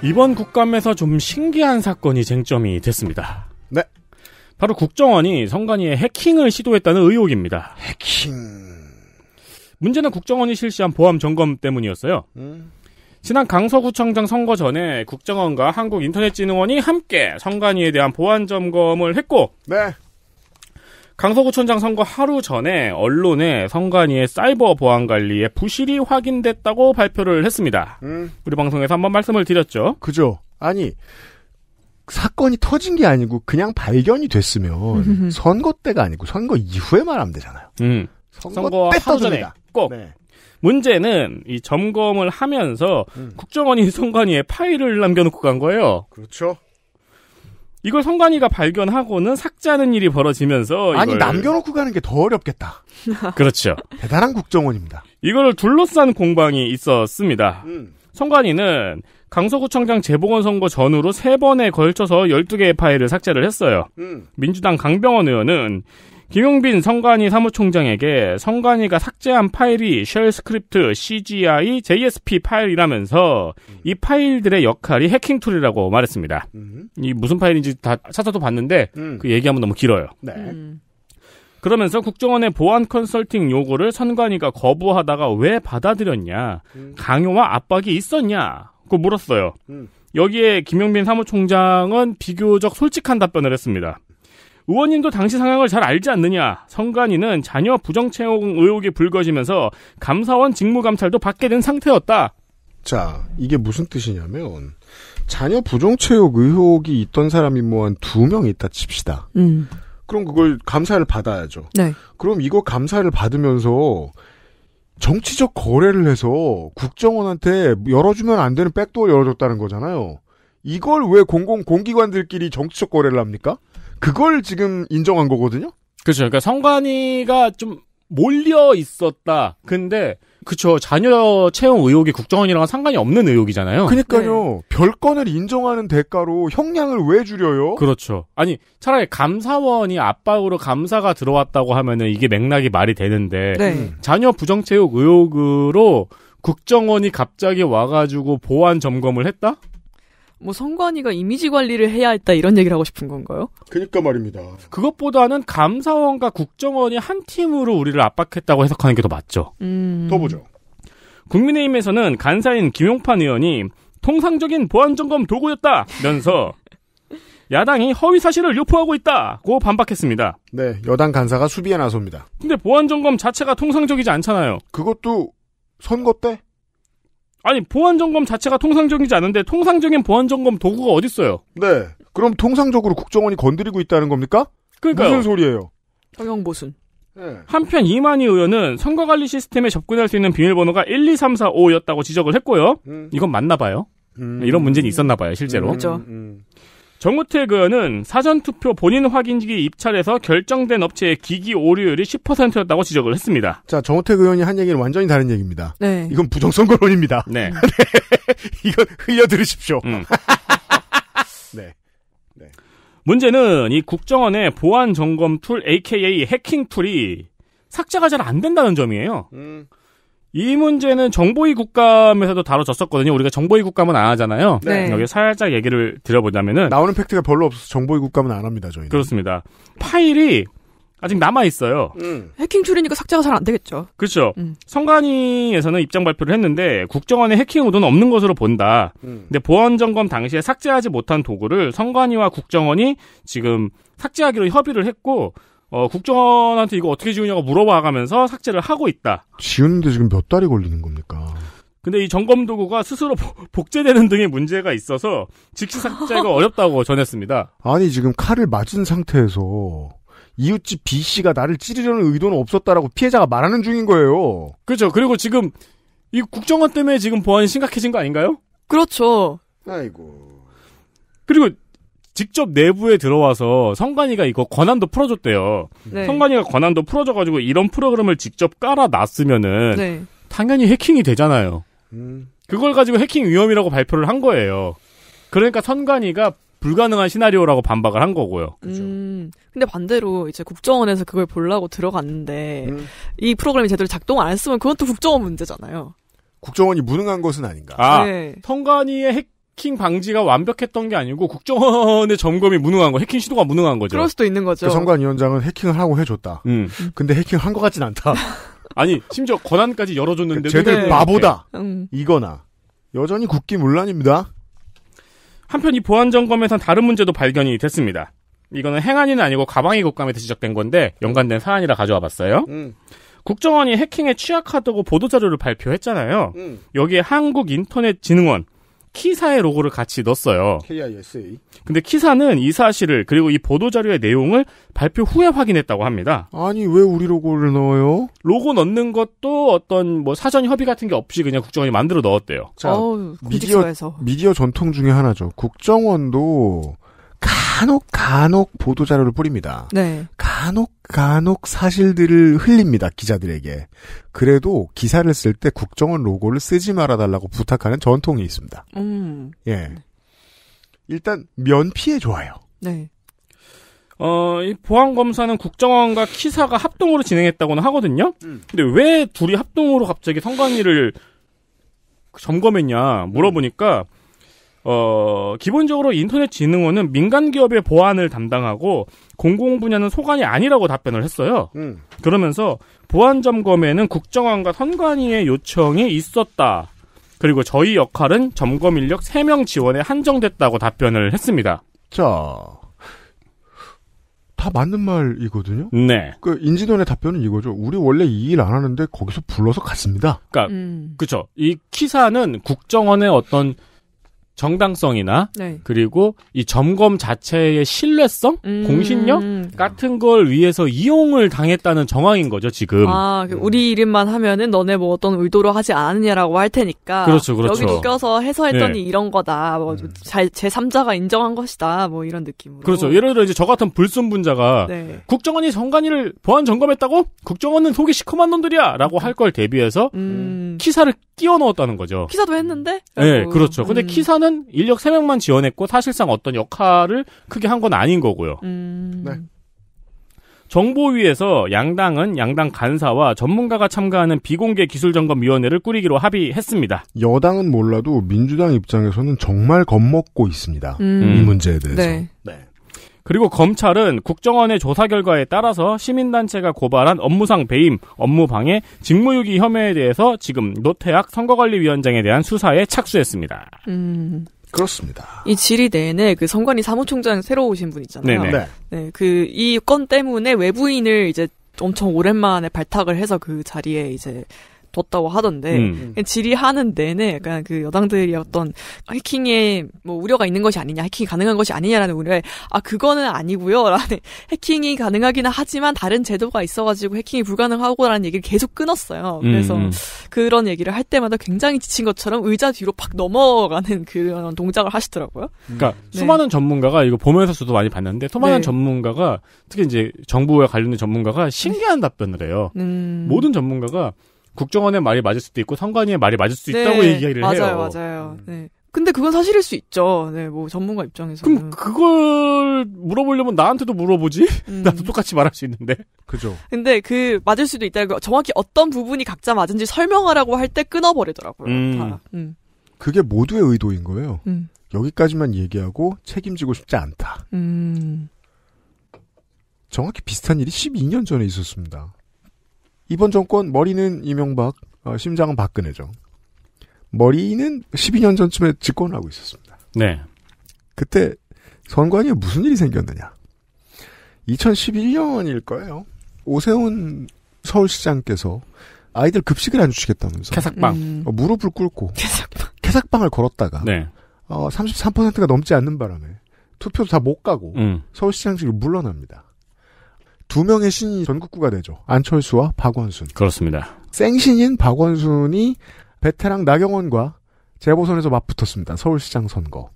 S1: 이번 국감에서 좀 신기한 사건이 쟁점이 됐습니다. 네. 바로 국정원이 선관위의 해킹을 시도했다는 의혹입니다. 해킹. 문제는 국정원이 실시한 보안 점검 때문이었어요. 음. 지난 강서구청장 선거 전에 국정원과 한국인터넷진흥원이 함께 선관위에 대한 보안 점검을 했고 네. 강서구청장 선거 하루 전에 언론에 선관위의 사이버 보안 관리에 부실이 확인됐다고 발표를 했습니다. 음. 우리 방송에서 한번 말씀을 드렸죠.
S4: 그죠. 아니 사건이 터진 게 아니고 그냥 발견이 됐으면 선거 때가 아니고 선거 이후에 말하면 되잖아요. 음. 선거, 선거 때 하루
S1: 전꼭 네. 문제는 이 점검을 하면서 음. 국정원이 선관위에 파일을 남겨놓고 간 거예요. 그렇죠. 이걸 성관이가 발견하고는 삭제하는 일이 벌어지면서 아니 남겨놓고 가는 게 더 어렵겠다.
S4: 그렇죠. 대단한 국정원입니다.
S1: 이걸 둘러싼 공방이 있었습니다. 음. 성관이는 강서구청장 재보궐선거 전후로 세번에 걸쳐서 12개의 파일을 삭제를 했어요. 음. 민주당 강병원 의원은 김용빈 성관이 사무총장에게 성관이가 삭제한 파일이 쉘 스크립트, CGI, JSP 파일이라면서 음. 이 파일들의 역할이 해킹 툴이라고 말했습니다. 음. 이 무슨 파일인지 다 찾아도 봤는데 음. 그 얘기하면 너무 길어요. 네. 음. 그러면서 국정원의 보안 컨설팅 요구를 선관위가 거부하다가 왜 받아들였냐, 음. 강요와 압박이 있었냐고 물었어요. 음. 여기에 김용빈 사무총장은 비교적 솔직한 답변을 했습니다. 의원님도 당시 상황을 잘 알지 않느냐. 성관이는 자녀 부정채용 의혹이 불거지면서
S4: 감사원 직무감찰도 받게 된 상태였다. 자, 이게 무슨 뜻이냐면 자녀 부정채용 의혹이 있던 사람이 뭐 한 두 명 있다 칩시다. 음. 그럼 그걸 감사를 받아야죠. 네. 그럼 이거 감사를 받으면서 정치적 거래를 해서 국정원한테 열어주면 안 되는 백도어 열어줬다는 거잖아요. 이걸 왜 공공 공기관들끼리 정치적 거래를 합니까? 그걸 지금 인정한 거거든요. 그렇죠. 그러니까 성관이가 좀 몰려 있었다.
S1: 근데 그쵸 자녀 채용 의혹이 국정원이랑 상관이 없는 의혹이잖아요. 그러니까요.
S4: 네. 별건을 인정하는 대가로 형량을 왜 줄여요? 그렇죠. 아니 차라리 감사원이
S1: 압박으로 감사가 들어왔다고 하면은 이게 맥락이 말이 되는데 네. 자녀 부정 채용 의혹으로 국정원이 갑자기 와가지고 보안 점검을 했다?
S3: 뭐 선관위가 이미지 관리를 해야 했다 이런
S1: 얘기를 하고 싶은 건가요? 그니까 러 말입니다. 그것보다는 감사원과 국정원이 한 팀으로 우리를 압박했다고 해석하는 게 더 맞죠. 음... 더 보죠. 국민의힘에서는 간사인 김용판 의원이 통상적인 보안점검 도구였다면서 야당이 허위 사실을 유포하고 있다고
S4: 반박했습니다. 네, 여당 간사가 수비에 나섭니다.
S1: 근데 보안 점검 자체가 통상적이지 않잖아요.
S4: 그것도 선거 때? 아니 보안 점검 자체가 통상적이지 않은데 통상적인 보안 점검 도구가 어디 있어요? 네. 그럼 통상적으로 국정원이 건드리고 있다는 겁니까? 그러니까 무슨 소리예요?
S3: 형영보순 네.
S4: 한편 이만희 의원은 선거관리 시스템에
S1: 접근할 수 있는 비밀번호가 1, 2, 3, 4, 5였다고 지적을 했고요. 음. 이건 맞나 봐요. 음. 이런 문제는 있었나 봐요, 실제로. 음, 그렇죠.
S5: 음,
S4: 음.
S1: 정우택 의원은 사전투표 본인 확인지기 입찰에서 결정된 업체의 기기 오류율이 10%였다고 지적을 했습니다.
S4: 자, 정우택 의원이 한 얘기는 완전히 다른 얘기입니다. 네. 이건 부정선거론입니다. 네. 네.
S1: 이건 흘려들으십시오. 음.
S5: 네.
S1: 네. 문제는 이 국정원의 보안 점검 툴 AKA 해킹 툴이 삭제가 잘 안 된다는 점이에요. 음. 이 문제는 정보위 국감에서도 다뤄졌었거든요. 우리가 정보위 국감은 안 하잖아요. 네. 네. 여기 살짝 얘기를 드려보자면은 나오는 팩트가 별로 없어서 정보위 국감은 안 합니다. 저희는 그렇습니다. 파일이 아직 남아 있어요. 음.
S3: 해킹 툴이니까 삭제가 잘 안 되겠죠.
S1: 그렇죠. 음. 성관위에서는 입장 발표를 했는데 국정원의 해킹 의도는 없는 것으로 본다. 음. 근데 보안 점검 당시에 삭제하지 못한 도구를 성관위와 국정원이 지금 삭제하기로 협의를 했고 어, 국정원한테 이거 어떻게 지우냐고 물어봐가면서 삭제를 하고 있다.
S4: 지우는데 지금 몇 달이 걸리는 겁니까?
S1: 근데 이 점검 도구가 스스로 복제되는 등의 문제가 있어서 즉시 삭제가 어렵다고 전했습니다.
S4: 아니 지금 칼을 맞은 상태에서 이웃집 B 씨가 나를 찌르려는 의도는 없었다라고 피해자가 말하는 중인 거예요. 그렇죠. 그리고 지금 이 국정원 때문에 지금 보안이 심각해진 거 아닌가요? 그렇죠.
S1: 아이고. 그리고 직접 내부에 들어와서 성관이가 이거 권한도 풀어줬대요. 네. 성관이가 권한도 풀어줘가지고 이런 프로그램을 직접 깔아놨으면은 네. 당연히 해킹이 되잖아요. 음. 그걸 가지고 해킹 위험이라고 발표를 한 거예요. 그러니까 선관위가 불가능한 시나리오라고 반박을 한 거고요.
S3: 음, 근데 반대로 이제 국정원에서 그걸 보려고 들어갔는데 음. 이 프로그램이 제대로 작동 안 했으면 그건 또 국정원 문제잖아요.
S4: 국정원이 무능한 것은 아닌가. 아, 네.
S3: 선관위의 핵 해킹
S1: 방지가 완벽했던 게 아니고 국정원의 점검이 무능한 거, 해킹 시도가 무능한 거죠. 그럴 수도 있는 거죠. 그
S4: 선관위원장은 해킹을 하고 해줬다. 음. 근데 해킹한 을것 같진 않다.
S1: 아니 심지어 권한까지 열어줬는데 그 쟤들 바보다
S4: 음. 이거나 여전히 국기문란입니다.
S1: 한편 이 보안 점검에선 다른 문제도 발견이 됐습니다. 이거는 행안위는 아니고 가방이 국감에서 지적된 건데 연관된 사안이라 가져와봤어요. 음. 국정원이 해킹에 취약하다고 보도자료를 발표했잖아요. 음. 여기에 한국인터넷진흥원 키사의 로고를 같이 넣었어요.
S4: KISA.
S1: 근데 키사는 이 사실을 그리고 이 보도 자료의 내용을 발표 후에 확인했다고 합니다.
S4: 아니 왜 우리 로고를 넣어요? 로고 넣는 것도 어떤
S1: 뭐 사전 협의 같은 게 없이 그냥 국정원이 만들어 넣었대요. 자, 어 미디어
S4: 미디어 전통 중에 하나죠. 국정원도 간혹 간혹 보도 자료를 뿌립니다. 네. 간혹 간혹 사실들을 흘립니다 기자들에게. 그래도 기사를 쓸 때 국정원 로고를 쓰지 말아달라고 부탁하는 전통이 있습니다. 음. 예. 일단 면피에 좋아요.
S1: 네. 어, 이 보안검사는 국정원과 키사가 합동으로 진행했다고는 하거든요? 음. 근데 왜 둘이 합동으로 갑자기 선관위를 점검했냐 물어보니까 음. 어, 기본적으로 인터넷진흥원은 민간 기업의 보안을 담당하고 공공 분야는 소관이 아니라고 답변을 했어요. 음. 그러면서 보안 점검에는 국정원과 선관위의 요청이 있었다. 그리고 저희 역할은 점검 인력 3명 지원에 한정됐다고 답변을 했습니다.
S4: 자, 다 맞는 말이거든요. 네. 그인지도원의 답변은 이거죠. 우리 원래 이 일 안 하는데 거기서 불러서 갔습니다.
S1: 그러니까 음. 그쵸이 키사는 국정원의 어떤 정당성이나 네. 그리고 이 점검 자체의 신뢰성, 음... 공신력 같은 걸 위해서 이용을 당했다는 정황인 거죠 지금. 아,
S3: 그 음. 우리 이름만 하면은 너네 뭐 어떤 의도로 하지 않느냐라고할 테니까. 그렇죠, 그렇죠. 여기 느껴서 해서했더니 네. 이런 거다. 뭐제 음. 3자가 인정한 것이다. 뭐 이런 느낌으로. 그렇죠. 예를
S1: 들어 이제 저 같은 불순분자가 네. 국정원이 정관이를 보안 점검했다고? 국정원은 속이 시커먼 놈들이야라고 그러니까. 할걸 대비해서
S5: 음...
S1: 키사를 끼워 넣었다는 거죠. 키사도
S5: 했는데? 네, 그렇죠. 근데 음.
S1: 키사는 인력 3명만 지원했고 사실상 어떤 역할을 크게 한 건 아닌 거고요.
S5: 음. 네.
S1: 정보위에서 양당은 양당 간사와 전문가가 참가하는 비공개 기술점검위원회를 꾸리기로 합의했습니다.
S4: 여당은 몰라도 민주당 입장에서는 정말 겁먹고 있습니다. 음. 이 문제에 대해서. 네. 네. 그리고
S1: 검찰은 국정원의 조사 결과에 따라서 시민단체가 고발한 업무상 배임, 업무방해, 직무유기 혐의에 대해서 지금 노태학 선거관리위원장에 대한 수사에 착수했습니다.
S3: 음. 그렇습니다. 이 질의 내내 그 선관위 사무총장 새로 오신 분 있잖아요. 네네. 네. 네. 네. 네 그 이 건 때문에 외부인을 이제 엄청 오랜만에 발탁을 해서 그 자리에 이제 뒀다고 하던데 음. 질의하는 내내 약간 그 여당들이 어떤 해킹에 뭐 우려가 있는 것이 아니냐, 해킹이 가능한 것이 아니냐라는 우려에 아 그거는 아니고요라는 해킹이 가능하기는 하지만 다른 제도가 있어가지고 해킹이 불가능하고라는 얘기를 계속 끊었어요. 음, 그래서 음. 그런 얘기를 할 때마다 굉장히 지친 것처럼 의자 뒤로 팍 넘어가는 그런 동작을 하시더라고요.
S1: 그러니까 음. 네. 수많은 전문가가 이거 보면서 저도 많이 봤는데 수많은 네. 전문가가 특히 이제 정부와 관련된 전문가가 신기한 답변을 해요.
S3: 음. 모든
S1: 전문가가 국정원의 말이 맞을 수도 있고 선관위의 말이 맞을 수 네, 있다고 얘기를 맞아요, 해요. 맞아요,
S3: 맞아요. 음. 네. 근데 그건 사실일 수 있죠. 네, 뭐 전문가 입장에서. 그럼 그걸 물어보려면 나한테도 물어보지. 음. 나도
S4: 똑같이 말할 수 있는데.
S3: 그죠. 근데 그 맞을 수도 있다 그 정확히 어떤 부분이 각자 맞은지 설명하라고 할 때 끊어버리더라고요. 음. 다. 음.
S4: 그게 모두의 의도인 거예요. 음. 여기까지만 얘기하고 책임지고 싶지 않다.
S3: 음.
S4: 정확히 비슷한 일이 12년 전에 있었습니다. 이번 정권 머리는 이명박, 어, 심장은 박근혜죠. 머리는 12년 전쯤에 집권을 하고 있었습니다. 네. 그때 선관위에 무슨 일이 생겼느냐. 2011년일 거예요. 오세훈 서울시장께서 아이들 급식을 안 주시겠다면서. 캐삭빵. 음. 어, 무릎을 꿇고. 캐삭빵. 캐삭빵을 걸었다가. 네. 어, 33%가 넘지 않는 바람에 투표도 다 못 가고 음. 서울시장직을 물러납니다. 두 명의 신이 전국구가 되죠. 안철수와 박원순. 그렇습니다. 생신인 박원순이 베테랑 나경원과 재보선에서 맞붙었습니다. 서울시장 선거.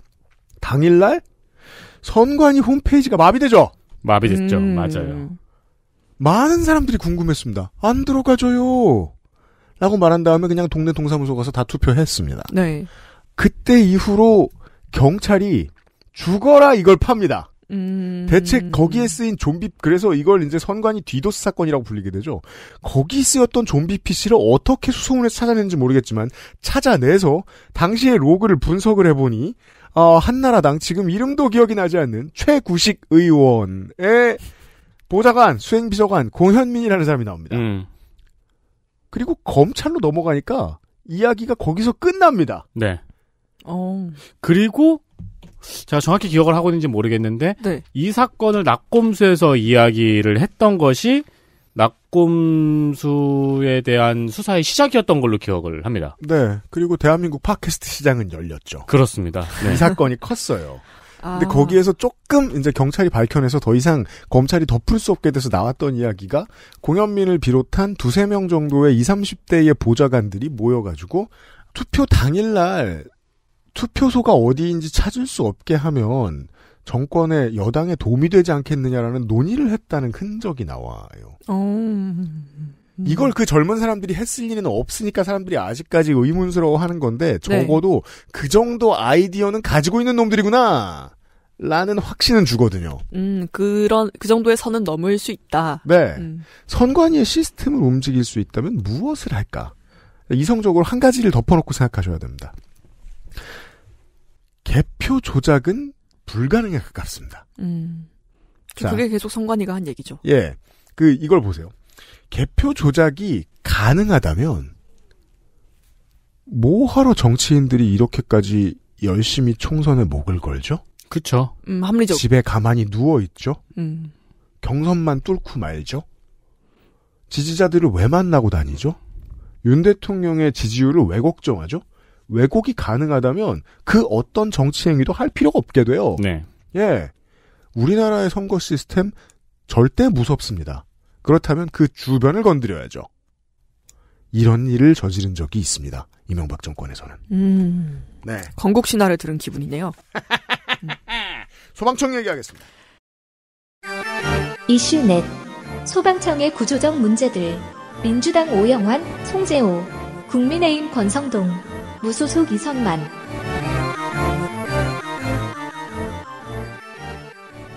S4: 당일날 선관위 홈페이지가 마비되죠. 마비됐죠. 음. 맞아요. 많은 사람들이 궁금했습니다. 안 들어가줘요. 라고 말한 다음에 그냥 동네 동사무소 가서 다 투표했습니다. 네. 그때 이후로 경찰이 죽어라 이걸 팝니다. 음... 대체 거기에 쓰인 좀비 그래서 이걸 이제 선관위 뒤도스 사건이라고 불리게 되죠. 거기 쓰였던 좀비 PC를 어떻게 수송을 해서 찾아는지 모르겠지만 찾아내서 당시의 로그를 분석을 해보니 어, 한나라당 지금 이름도 기억이 나지 않는 최구식 의원의 보좌관 수행비서관 공현민이라는 사람이 나옵니다. 음. 그리고 검찰로 넘어가니까 이야기가 거기서 끝납니다. 네. 어... 그리고
S1: 제가 정확히 기억을 하고 있는지 모르겠는데 네. 이 사건을 낙곰수에서 이야기를 했던 것이 낙곰수에 대한 수사의 시작이었던
S4: 걸로 기억을 합니다. 네. 그리고 대한민국 팟캐스트 시장은 열렸죠. 그렇습니다. 네. 이 사건이 컸어요. 아. 근데 거기에서 조금 이제 경찰이 밝혀내서 더 이상 검찰이 덮을 수 없게 돼서 나왔던 이야기가 공현민을 비롯한 두세 명 정도의 20, 30대의 보좌관들이 모여가지고 투표 당일날 투표소가 어디인지 찾을 수 없게 하면 정권의 여당에 도움이 되지 않겠느냐라는 논의를 했다는 흔적이 나와요.
S5: 음.
S4: 이걸 그 젊은 사람들이 했을 일은 없으니까 사람들이 아직까지 의문스러워하는 건데 네. 적어도 네. 그 정도 아이디어는 가지고 있는 놈들이구나. 라는 확신은 주거든요.
S3: 음, 그런 그 정도의 선은 넘을 수 있다.
S4: 네. 음. 선관위의 시스템을 움직일 수 있다면 무엇을 할까? 이성적으로 한 가지를 덮어놓고 생각하셔야 됩니다. 개표 조작은 불가능에 가깝습니다.
S3: 음. 자, 그게 계속 선관위가한 얘기죠.
S4: 예. 그, 이걸 보세요. 개표 조작이 가능하다면, 뭐 하러 정치인들이 이렇게까지 열심히 총선에 목을 걸죠? 그쵸. 음, 합리적. 집에 가만히 누워있죠? 음. 경선만 뚫고 말죠? 지지자들을 왜 만나고 다니죠? 윤 대통령의 지지율을 왜 걱정하죠? 왜곡이 가능하다면 그 어떤 정치 행위도 할 필요가 없게 돼요. 네. 예. 우리나라의 선거 시스템 절대 무섭습니다. 그렇다면 그 주변을 건드려야죠. 이런 일을 저지른 적이 있습니다. 이명박 정권에서는.
S3: 음. 네. 건국 신화를 들은 기분이네요. 소방청 얘기하겠습니다. 이슈넷
S2: 소방청의 구조적 문제들 민주당 오영환, 송재호 국민의힘 권성동 무소속 이선만.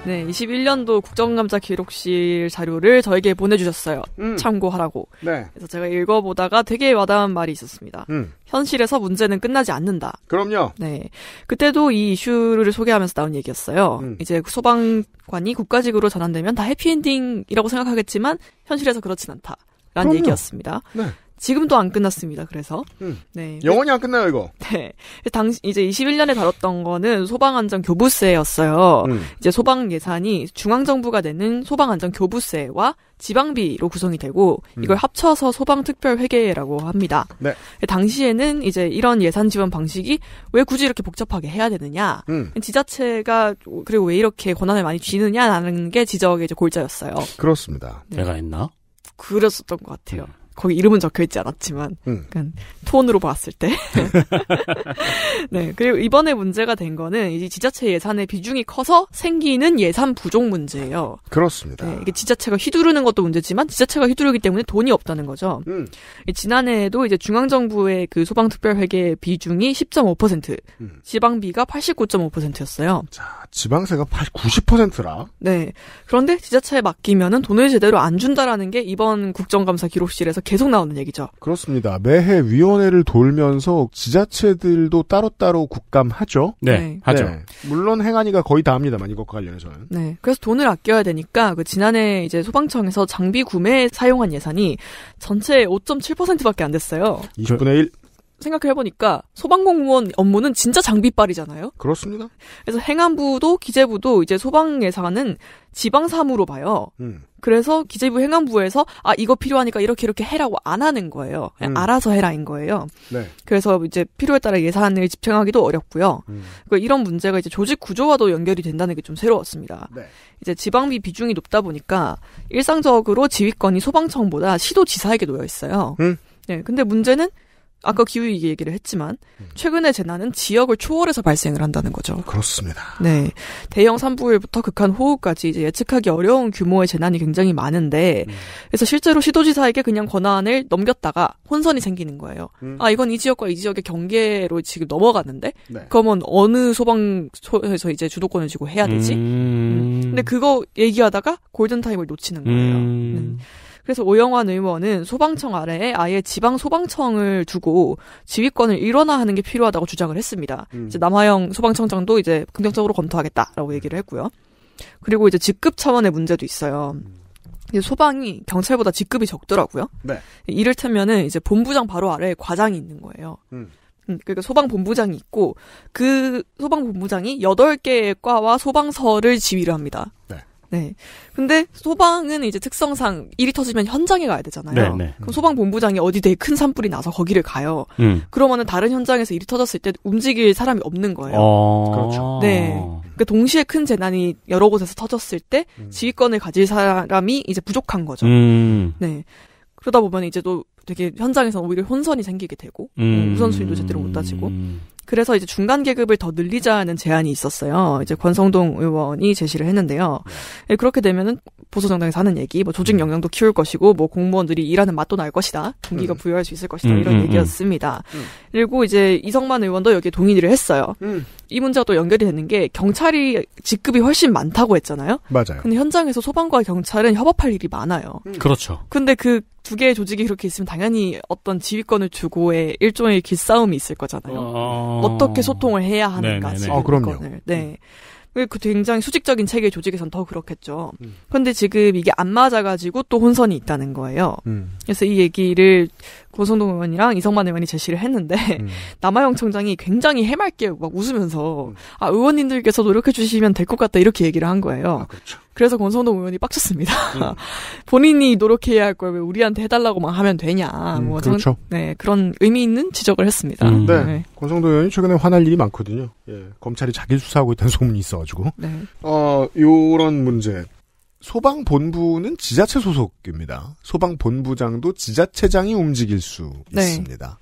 S2: 네,
S3: 21년도 국정감사 기록실 자료를 저에게 보내주셨어요. 음. 참고하라고. 네. 그래서 제가 읽어보다가 되게 와닿은 말이 있었습니다. 음. 현실에서 문제는 끝나지 않는다. 그럼요. 네. 그때도 이 이슈를 소개하면서 나온 얘기였어요. 음. 이제 소방관이 국가직으로 전환되면 다 해피엔딩이라고 생각하겠지만 현실에서 그렇진 않다.
S4: 라는 얘기였습니다.
S3: 네. 지금도 안 끝났습니다. 그래서 음. 네 영원히
S4: 안 끝나요 이거.
S3: 네, 당시 이제 21년에 다뤘던 거는 소방안전 교부세였어요. 음. 이제 소방 예산이 중앙 정부가 내는 소방안전 교부세와 지방비로 구성이 되고 음. 이걸 합쳐서 소방특별회계라고 합니다. 네. 당시에는 이제 이런 예산 지원 방식이 왜 굳이 이렇게 복잡하게 해야 되느냐, 음. 지자체가 그리고 왜 이렇게 권한을 많이 쥐느냐라는 게 지적의 이제 골자였어요. 그렇습니다. 네. 내가 했나? 그랬었던 것 같아요. 음. 거기 이름은 적혀 있지 않았지만 음. 약간 톤으로 봤을 때. 네. 그리고 이번에 문제가 된 거는 이 지자체 예산의 비중이 커서 생기는 예산 부족 문제예요. 그렇습니다. 네, 이게 지자체가 휘두르는 것도 문제지만 지자체가 휘두르기 때문에 돈이 없다는 거죠. 음. 지난해에도 이제 중앙정부의 그 소방특별회계 비중이 10.5%, 음. 지방비가 89.5%였어요. 자, 지방세가
S4: 90%라.
S3: 네. 그런데 지자체에 맡기면은 돈을 제대로 안 준다라는 게 이번 국정감사 기록실에서 계속 나오는 얘기죠.
S4: 그렇습니다. 매해 위원회를 돌면서 지자체들도 따로따로 국감하죠. 네, 네. 하죠. 네. 물론 행안위가 거의 다 합니다만 이것과 관련해서는.
S3: 네, 그래서 돈을 아껴야 되니까 그 지난해 이제 소방청에서 장비 구매에 사용한 예산이 전체 5.7%밖에 안 됐어요. 20분의 1. 생각해보니까 소방공무원 업무는 진짜 장비빨이잖아요. 그렇습니다. 그래서 행안부도 기재부도 이제 소방 예산은 지방 사무로 봐요. 음. 그래서 기재부 행안부에서 아 이거 필요하니까 이렇게 이렇게 해라고 안 하는 거예요. 음. 알아서 해라인 거예요. 네. 그래서 이제 필요에 따라 예산을 집행하기도 어렵고요. 음. 그러니까 이런 문제가 이제 조직 구조와도 연결이 된다는 게 좀 새로웠습니다. 네. 이제 지방비 비중이 높다 보니까 일상적으로 지휘권이 소방청보다 시도지사에게 놓여 있어요. 음. 네, 근데 문제는 아까 기후위기 얘기를 했지만 음. 최근의 재난은 지역을 초월해서 발생을 한다는 거죠. 그렇습니다. 네, 대형 산불부터 극한 호우까지 이제 예측하기 어려운 규모의 재난이 굉장히 많은데 음. 그래서 실제로 시도지사에게 그냥 권한을 넘겼다가 혼선이 생기는 거예요. 음. 아 이건 이 지역과 이 지역의 경계로 지금 넘어갔는데 네. 그러면 어느 소방서에서 이제 주도권을 쥐고 해야 되지? 음. 근데 그거 얘기하다가 골든 타임을 놓치는
S5: 거예요. 네.
S3: 그래서 오영환 의원은 소방청 아래에 아예 지방 소방청을 두고 지휘권을 일원화하는 게 필요하다고 주장을 했습니다. 음. 이제 남하영 소방청장도 이제 긍정적으로 검토하겠다라고 음. 얘기를 했고요. 그리고 이제 직급 차원의 문제도 있어요. 음. 이제 소방이 경찰보다 직급이 적더라고요. 네. 이를테면은 이제 본부장 바로 아래에 과장이 있는 거예요. 음. 음 그러니까 소방본부장이 있고 그 소방본부장이 여덟 개의 과와 소방서를 지휘를 합니다. 네. 네. 근데 소방은 이제 특성상 일이 터지면 현장에 가야 되잖아요. 네, 네. 그럼 소방 본부장이 어디 되게 큰 산불이 나서 거기를 가요. 음. 그러면은 다른 현장에서 일이 터졌을 때 움직일 사람이 없는 거예요.
S5: 어... 그렇죠. 네.
S3: 그러니까 동시에 큰 재난이 여러 곳에서 터졌을 때 음. 지휘권을 가질 사람이 이제 부족한 거죠. 음. 네. 그러다 보면 이제 또 되게 현장에서 오히려 혼선이 생기게 되고 뭐 음. 우선순위도 제대로 못 따지고 음. 그래서 이제 중간 계급을 더 늘리자는 제안이 있었어요. 이제 권성동 의원이 제시를 했는데요. 예, 그렇게 되면은 보수정당에서 하는 얘기, 뭐 조직 역량도 음. 키울 것이고, 뭐 공무원들이 일하는 맛도 날 것이다, 동기가 음. 부여할 수 있을 것이다 음, 이런 음, 얘기였습니다. 음. 그리고 이제 이성만 의원도 여기에 동의를 했어요. 이 문제와 또 연결이 되는 게 경찰이 직급이 훨씬 많다고 했잖아요. 맞아요. 근데 현장에서 소방과 경찰은 협업할 일이 많아요. 그렇죠. 근데 그두 개의 조직이 그렇게 있으면 당연히 어떤 지휘권을 주고의 일종의 길싸움이 있을 거잖아요. 어... 어떻게 소통을 해야 하는가 네, 네, 네. 지휘권을. 어, 네. 그 굉장히 수직적인 체계 조직에선 더 그렇겠죠. 그런데 음. 지금 이게 안 맞아가지고 또 혼선이 있다는 거예요. 음. 그래서 이 얘기를 권성동 의원이랑 이성만 의원이 제시를 했는데 음. 남아영 청장이 굉장히 해맑게 막 웃으면서 음. 아 의원님들께서 노력해 주시면 될 것 같다 이렇게 얘기를 한 거예요. 아, 그렇죠. 그래서 권성동 의원이 빡쳤습니다. 음. 본인이 노력해야 할거걸왜 우리한테 해달라고만 하면 되냐. 음, 뭐 저는, 그렇죠. 네 그런 의미 있는 지적을 했습니다. 음. 네. 네.
S4: 권성동 의원이 최근에 화날 일이 많거든요. 예, 검찰이 자기 수사하고 있다는 소문이 있어가지고. 네. 어요런 문제. 소방본부는 지자체 소속입니다. 소방본부장도 지자체장이 움직일 수 네. 있습니다.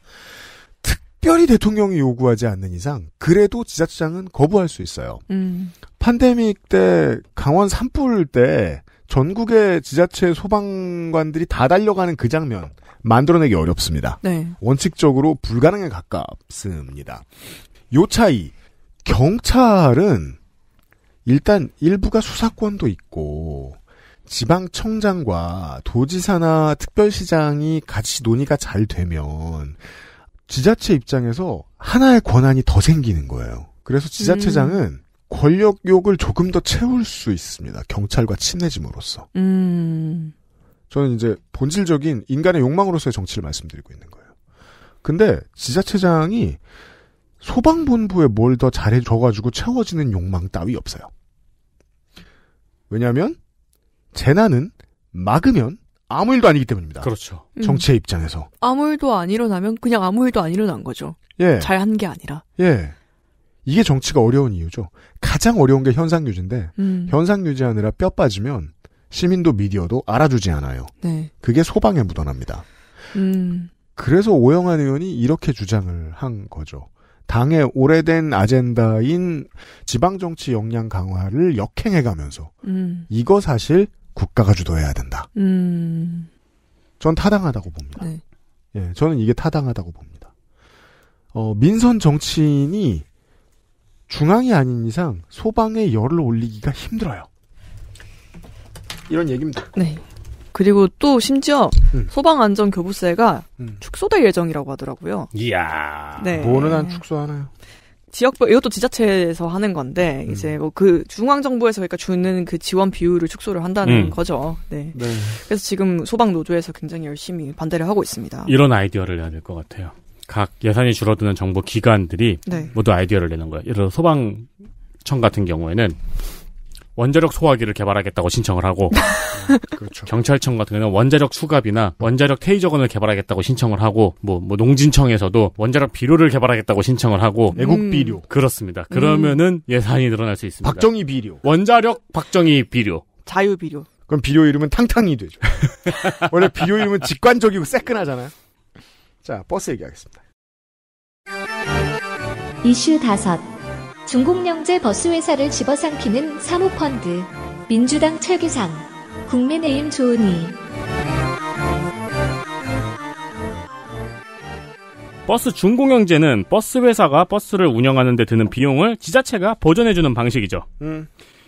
S4: 특별히 대통령이 요구하지 않는 이상 그래도 지자체장은 거부할 수 있어요. 음. 판데믹 때 강원 산불 때 전국의 지자체 소방관들이 다 달려가는 그 장면 만들어내기 어렵습니다. 네. 원칙적으로 불가능에 가깝습니다. 요 차이 경찰은 일단 일부가 수사권도 있고 지방청장과 도지사나 특별시장이 같이 논의가 잘 되면 지자체 입장에서 하나의 권한이 더 생기는 거예요. 그래서 지자체장은 음. 권력욕을 조금 더 채울 수 있습니다. 경찰과 친해짐으로써. 음. 저는 이제 본질적인 인간의 욕망으로서의 정치를 말씀드리고 있는 거예요. 근데 지자체장이 소방본부에 뭘 더 잘해줘가지고 채워지는 욕망 따위 없어요. 왜냐하면 재난은 막으면 아무 일도 아니기 때문입니다. 그렇죠. 음. 정치의 음. 입장에서.
S3: 아무 일도 안 일어나면 그냥 아무 일도 안 일어난 거죠. 예. 잘 한 게 아니라.
S4: 예. 이게 정치가 어려운 이유죠. 가장 어려운 게 현상 유지인데 음. 현상 유지하느라 뼈 빠지면 시민도 미디어도 알아주지 않아요. 네. 그게 소방에 묻어납니다. 음. 그래서 오영환 의원이 이렇게 주장을 한 거죠. 당의 오래된 아젠다인 지방정치 역량 강화를 역행해가면서 음. 이거 사실 국가가 주도해야 된다.
S5: 음.
S4: 전 타당하다고 봅니다. 네. 예, 저는 이게 타당하다고 봅니다. 어, 민선 정치인이 중앙이 아닌
S3: 이상 소방에 열을 올리기가 힘들어요. 이런 얘기입니다. 네. 그리고 또 심지어 음. 소방안전교부세가 음. 축소될 예정이라고 하더라고요.
S5: 이야. 네. 뭐는 한
S3: 축소하나요? 지역별 이것도 지자체에서 하는 건데 음. 이제 뭐 그 중앙 정부에서 그러니까 주는 그 지원 비율을 축소를 한다는 음. 거죠. 네. 네. 그래서 지금 소방 노조에서 굉장히 열심히 반대를 하고 있습니다. 이런
S1: 아이디어를 해야 될 것 같아요. 각 예산이 줄어드는 정부 기관들이 네. 모두 아이디어를 내는 거예요. 예를 들어 소방청 같은 경우에는 원자력 소화기를 개발하겠다고 신청을 하고 그렇죠. 경찰청 같은 경우는 원자력 수갑이나 원자력 테이저건을 개발하겠다고 신청을 하고 뭐, 뭐 농진청에서도 원자력 비료를 개발하겠다고 신청을 하고 음. 애국 비료 그렇습니다. 그러면은 음. 예산이
S4: 늘어날 수 있습니다. 박정희 비료 원자력 박정희 비료 자유 비료 그럼 비료 이름은 탕탕이 되죠. 원래 비료 이름은 직관적이고 새끈하잖아요. 자 버스 얘기하겠습니다.
S2: 이슈 다섯. 중국영재 버스회사를 집어삼키는 사모펀드, 민주당 최규상, 국민의힘 조은희.
S1: 버스 중공영제는 버스 회사가 버스를 운영하는 데 드는 비용을 지자체가 보전해주는 방식이죠. 음.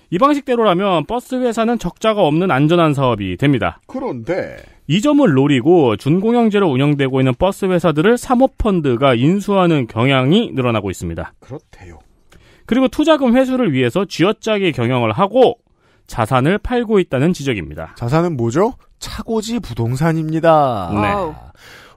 S1: 이 방식대로라면 버스 회사는 적자가 없는 안전한 사업이 됩니다.
S4: 그런데
S1: 이 점을 노리고 준공영제로 운영되고 있는 버스 회사들을 사모펀드가 인수하는 경향이 늘어나고 있습니다. 그렇대요. 그리고 투자금 회수를 위해서 쥐어짜기 경영을 하고 자산을 팔고 있다는 지적입니다.
S4: 자산은 뭐죠? 차고지 부동산입니다. 네.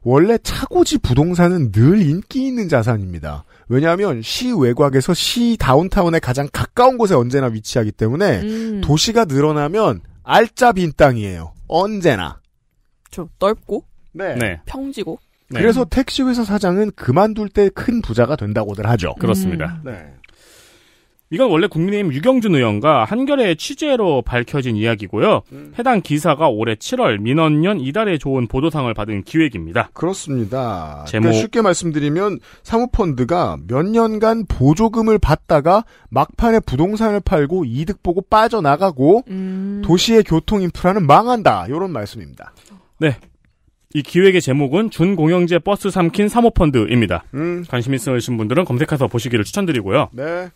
S4: 원래 차고지 부동산은 늘 인기 있는 자산입니다. 왜냐하면 시 외곽에서 시 다운타운에 가장 가까운 곳에 언제나 위치하기 때문에 음. 도시가 늘어나면 알짜 빈 땅이에요. 언제나.
S3: 저 넓고 네. 네. 평지고. 네. 그래서 택시 회사
S4: 사장은 그만둘 때 큰 부자가 된다고들 하죠. 그렇습니다.
S3: 음. 네. 이건
S1: 원래 국민의힘 유경준 의원과 한겨레 취재로 밝혀진 이야기고요. 음. 해당 기사가 올해 7월 민원년 이달에 좋은 보도상을 받은 기획입니다. 그렇습니다. 제목... 그러니까
S4: 쉽게 말씀드리면 사모펀드가 몇 년간 보조금을 받다가 막판에 부동산을 팔고 이득 보고 빠져나가고 음... 도시의 교통 인프라는 망한다. 이런 말씀입니다.
S1: 네. 이 기획의 제목은 준공영제 버스 삼킨 사모펀드입니다. 음. 관심 있으신 분들은 검색해서 보시기를 추천드리고요.
S4: 네.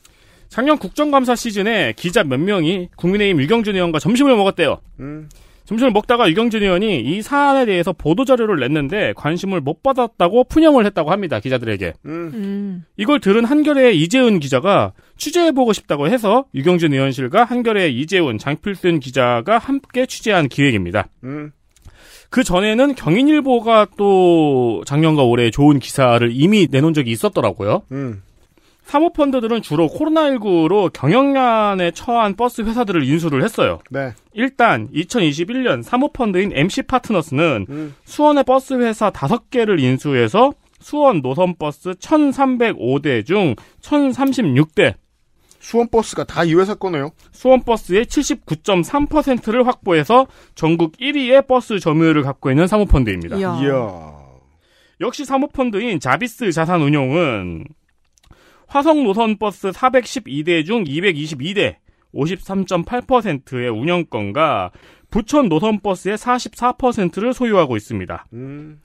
S4: 작년
S1: 국정감사 시즌에 기자 몇 명이 국민의힘 유경준 의원과 점심을 먹었대요. 음. 점심을 먹다가 유경준 의원이 이 사안에 대해서 보도자료를 냈는데 관심을 못 받았다고 푸념을 했다고 합니다. 기자들에게.
S5: 음. 음.
S1: 이걸 들은 한겨레의 이재훈 기자가 취재해보고 싶다고 해서 유경준 의원실과 한겨레의 이재훈, 장필순 기자가 함께 취재한 기획입니다. 음. 그 전에는 경인일보가 또 작년과 올해 좋은 기사를 이미 내놓은 적이 있었더라고요. 음. 사모펀드들은 주로 코로나19로 경영난에 처한 버스 회사들을 인수를 했어요. 네. 일단 2021년 사모펀드인 MC 파트너스는 음. 수원의 버스 회사 5개를 인수해서 수원 노선버스 1305대 중 1036대 수원버스가 다 이 회사 거네요. 수원버스의 79.3%를 확보해서 전국 1위의 버스 점유율을 갖고 있는 사모펀드입니다. 이야. 이야. 역시 사모펀드인 자비스 자산운용은 화성 노선 버스 412대 중 222대 53.8%의 운영권과 부천 노선 버스의 44%를 소유하고 있습니다. 음.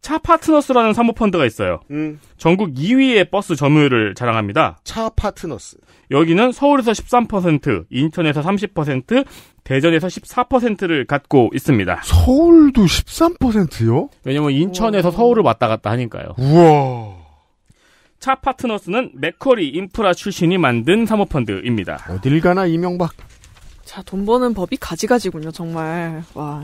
S1: 차 파트너스라는 사모펀드가 있어요. 음. 전국 2위의 버스 점유율을 자랑합니다. 차 파트너스. 여기는 서울에서 13%, 인천에서 30%, 대전에서 14%를 갖고
S4: 있습니다. 서울도 13%요?
S1: 왜냐면 인천에서 우와. 서울을 왔다 갔다 하니까요.
S4: 우와.
S1: 차 파트너스는 맥커리 인프라 출신이 만든 사모펀드입니다. 어딜 가나 이명박.
S3: 자, 돈 버는 법이 가지가지군요, 정말. 와.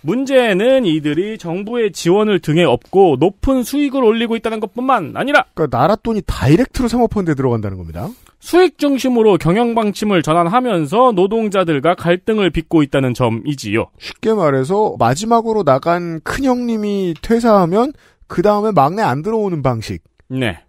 S3: 문제는 이들이 정부의
S1: 지원을 등에 업고 높은 수익을 올리고 있다는 것뿐만 아니라 그러니까 나라 돈이
S4: 다이렉트로 사모펀드에 들어간다는 겁니다.
S1: 수익 중심으로 경영 방침을 전환하면서 노동자들과 갈등을 빚고 있다는 점이지요.
S4: 쉽게 말해서 마지막으로 나간 큰형님이 퇴사하면 그 다음에 막내 안 들어오는 방식.
S1: 네.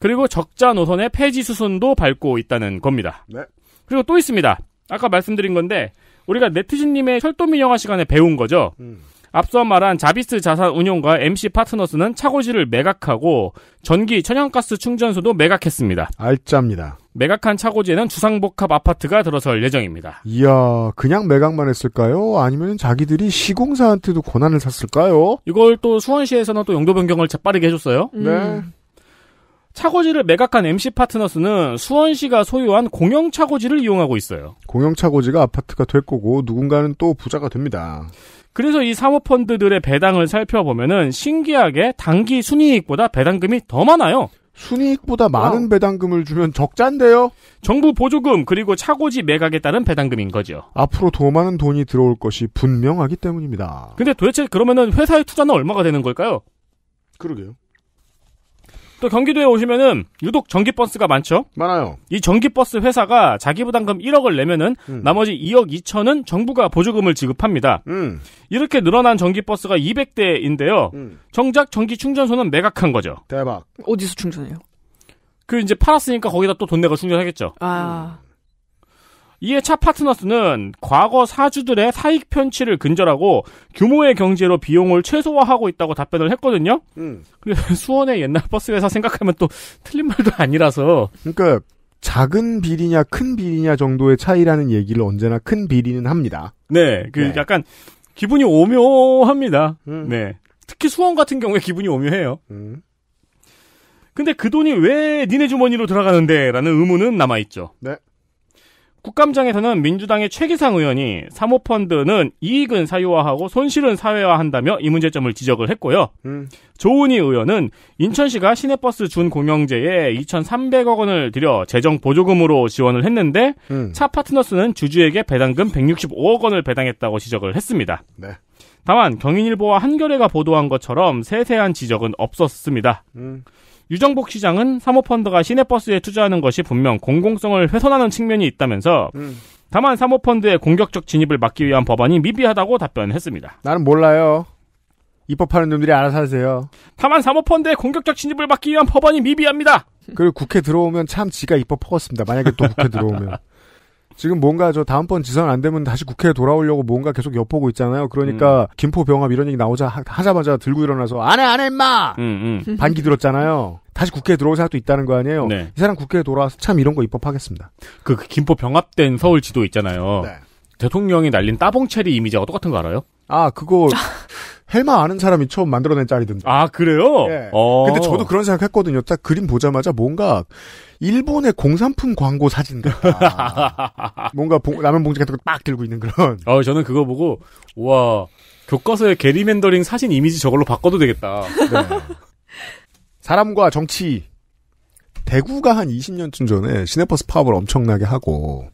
S1: 그리고 적자 노선의 폐지 수순도 밟고 있다는 겁니다. 네. 그리고 또 있습니다. 아까 말씀드린 건데 우리가 네티즌님의 철도민 영화 시간에 배운 거죠. 음. 앞서 말한 자비스 자산 운용과 MC 파트너스는 차고지를 매각하고 전기 천연가스 충전소도 매각했습니다.
S4: 알짜입니다.
S1: 매각한 차고지에는 주상복합 아파트가 들어설 예정입니다.
S4: 이야, 그냥 매각만 했을까요? 아니면 자기들이 시공사한테도 권한을 샀을까요?
S1: 이걸 또 수원시에서는 또 용도 변경을 재빠르게 해줬어요. 네. 음. 네. 차고지를 매각한 MC 파트너스는 수원 시가 소유한
S4: 공영 차고지를 이용하고 있어요. 공영 차고지가 아파트가 될 거고 누군가는 또 부자가 됩니다.
S1: 그래서 이 사모펀드들의 배당을 살펴보면은 신기하게 단기 순이익보다 배당금이 더 많아요.
S4: 순이익보다 많은 어. 배당금을 주면 적자인데요. 정부
S1: 보조금 그리고 차고지 매각에 따른 배당금인 거죠.
S4: 앞으로 더 많은 돈이 들어올 것이 분명하기 때문입니다.
S1: 근데 도대체 그러면은 회사의 투자는 얼마가 되는 걸까요? 그러게요. 또 경기도에 오시면은 유독 전기버스가 많죠. 많아요. 이 전기버스 회사가 자기 부담금 1억을 내면은 음. 나머지 2억 2천은 정부가 보조금을 지급합니다. 음. 이렇게 늘어난 전기버스가 200대인데요. 음. 정작 전기 충전소는 매각한 거죠. 대박.
S3: 어디서 충전해요?
S1: 그 이제 팔았으니까 거기다 또 돈 내고 충전하겠죠. 아. 음. 이에 차 파트너스는 과거 사주들의 사익 편취를 근절하고 규모의 경제로 비용을 최소화하고 있다고 답변을 했거든요. 음. 근데 수원의 옛날 버스 회사 생각하면 또 틀린 말도 아니라서.
S4: 그러니까 작은 비리냐 큰 비리냐 정도의 차이라는 얘기를 언제나 큰 비리는 합니다.
S1: 네, 그 네. 약간 기분이 오묘합니다. 음. 네, 특히 수원 같은 경우에 기분이 오묘해요. 음. 근데 그 돈이 왜 니네 주머니로 들어가는데? 라는 의문은 남아있죠. 네. 국감장에서는 민주당의 최기상 의원이 사모펀드는 이익은 사유화하고 손실은 사회화한다며 이 문제점을 지적을 했고요. 음. 조은희 의원은 인천시가 시내버스 준 공영제에 2,300억 원을 들여 재정 보조금으로 지원을 했는데 음. 차 파트너스는 주주에게 배당금 165억 원을 배당했다고 지적을 했습니다. 네. 다만 경인일보와 한겨레가 보도한 것처럼 세세한 지적은 없었습니다. 음. 유정복 시장은 사모펀드가 시내버스에 투자하는 것이 분명 공공성을 훼손하는 측면이 있다면서 음. 다만 사모펀드의 공격적 진입을 막기 위한 법안이 미비하다고 답변했습니다.
S4: 나는 몰라요. 입법하는 놈들이 알아서 하세요. 다만 사모펀드의 공격적
S1: 진입을 막기 위한 법안이 미비합니다.
S4: 그리고 국회 들어오면 참 지가 입법 퍼었습니다. 만약에 또 국회 들어오면. 지금 뭔가 저 다음번 지선 안 되면 다시 국회에 돌아오려고 뭔가 계속 엿보고 있잖아요. 그러니까 음. 김포 병합 이런 얘기 나오자 하자마자 들고 일어나서 안 해 안해 임마 음, 음. 반기 들었잖아요. 다시 국회에 들어올 사람도 있다는 거 아니에요. 네. 이 사람 국회에 돌아와서 참 이런 거 입법하겠습니다.
S1: 그, 그 김포 병합된 서울 지도 있잖아요. 네. 대통령이 날린 따봉 체리 이미지하고 똑같은 거 알아요?
S4: 아 그거 헬마 아는 사람이 처음 만들어낸 짤이던데.
S1: 아, 그래요? 예. 어. 근데 저도
S4: 그런 생각 했거든요. 딱 그림 보자마자 뭔가, 일본의 공산품 광고 사진 같다. 뭔가 봉, 라면 봉지 같은 거 빡 들고 있는 그런.
S1: 어, 저는 그거 보고, 와, 교과서에 게리맨더링 사진 이미지 저걸로 바꿔도 되겠다. 네.
S4: 사람과 정치. 대구가 한 20년쯤 전에 시네퍼스 파업을 엄청나게 하고,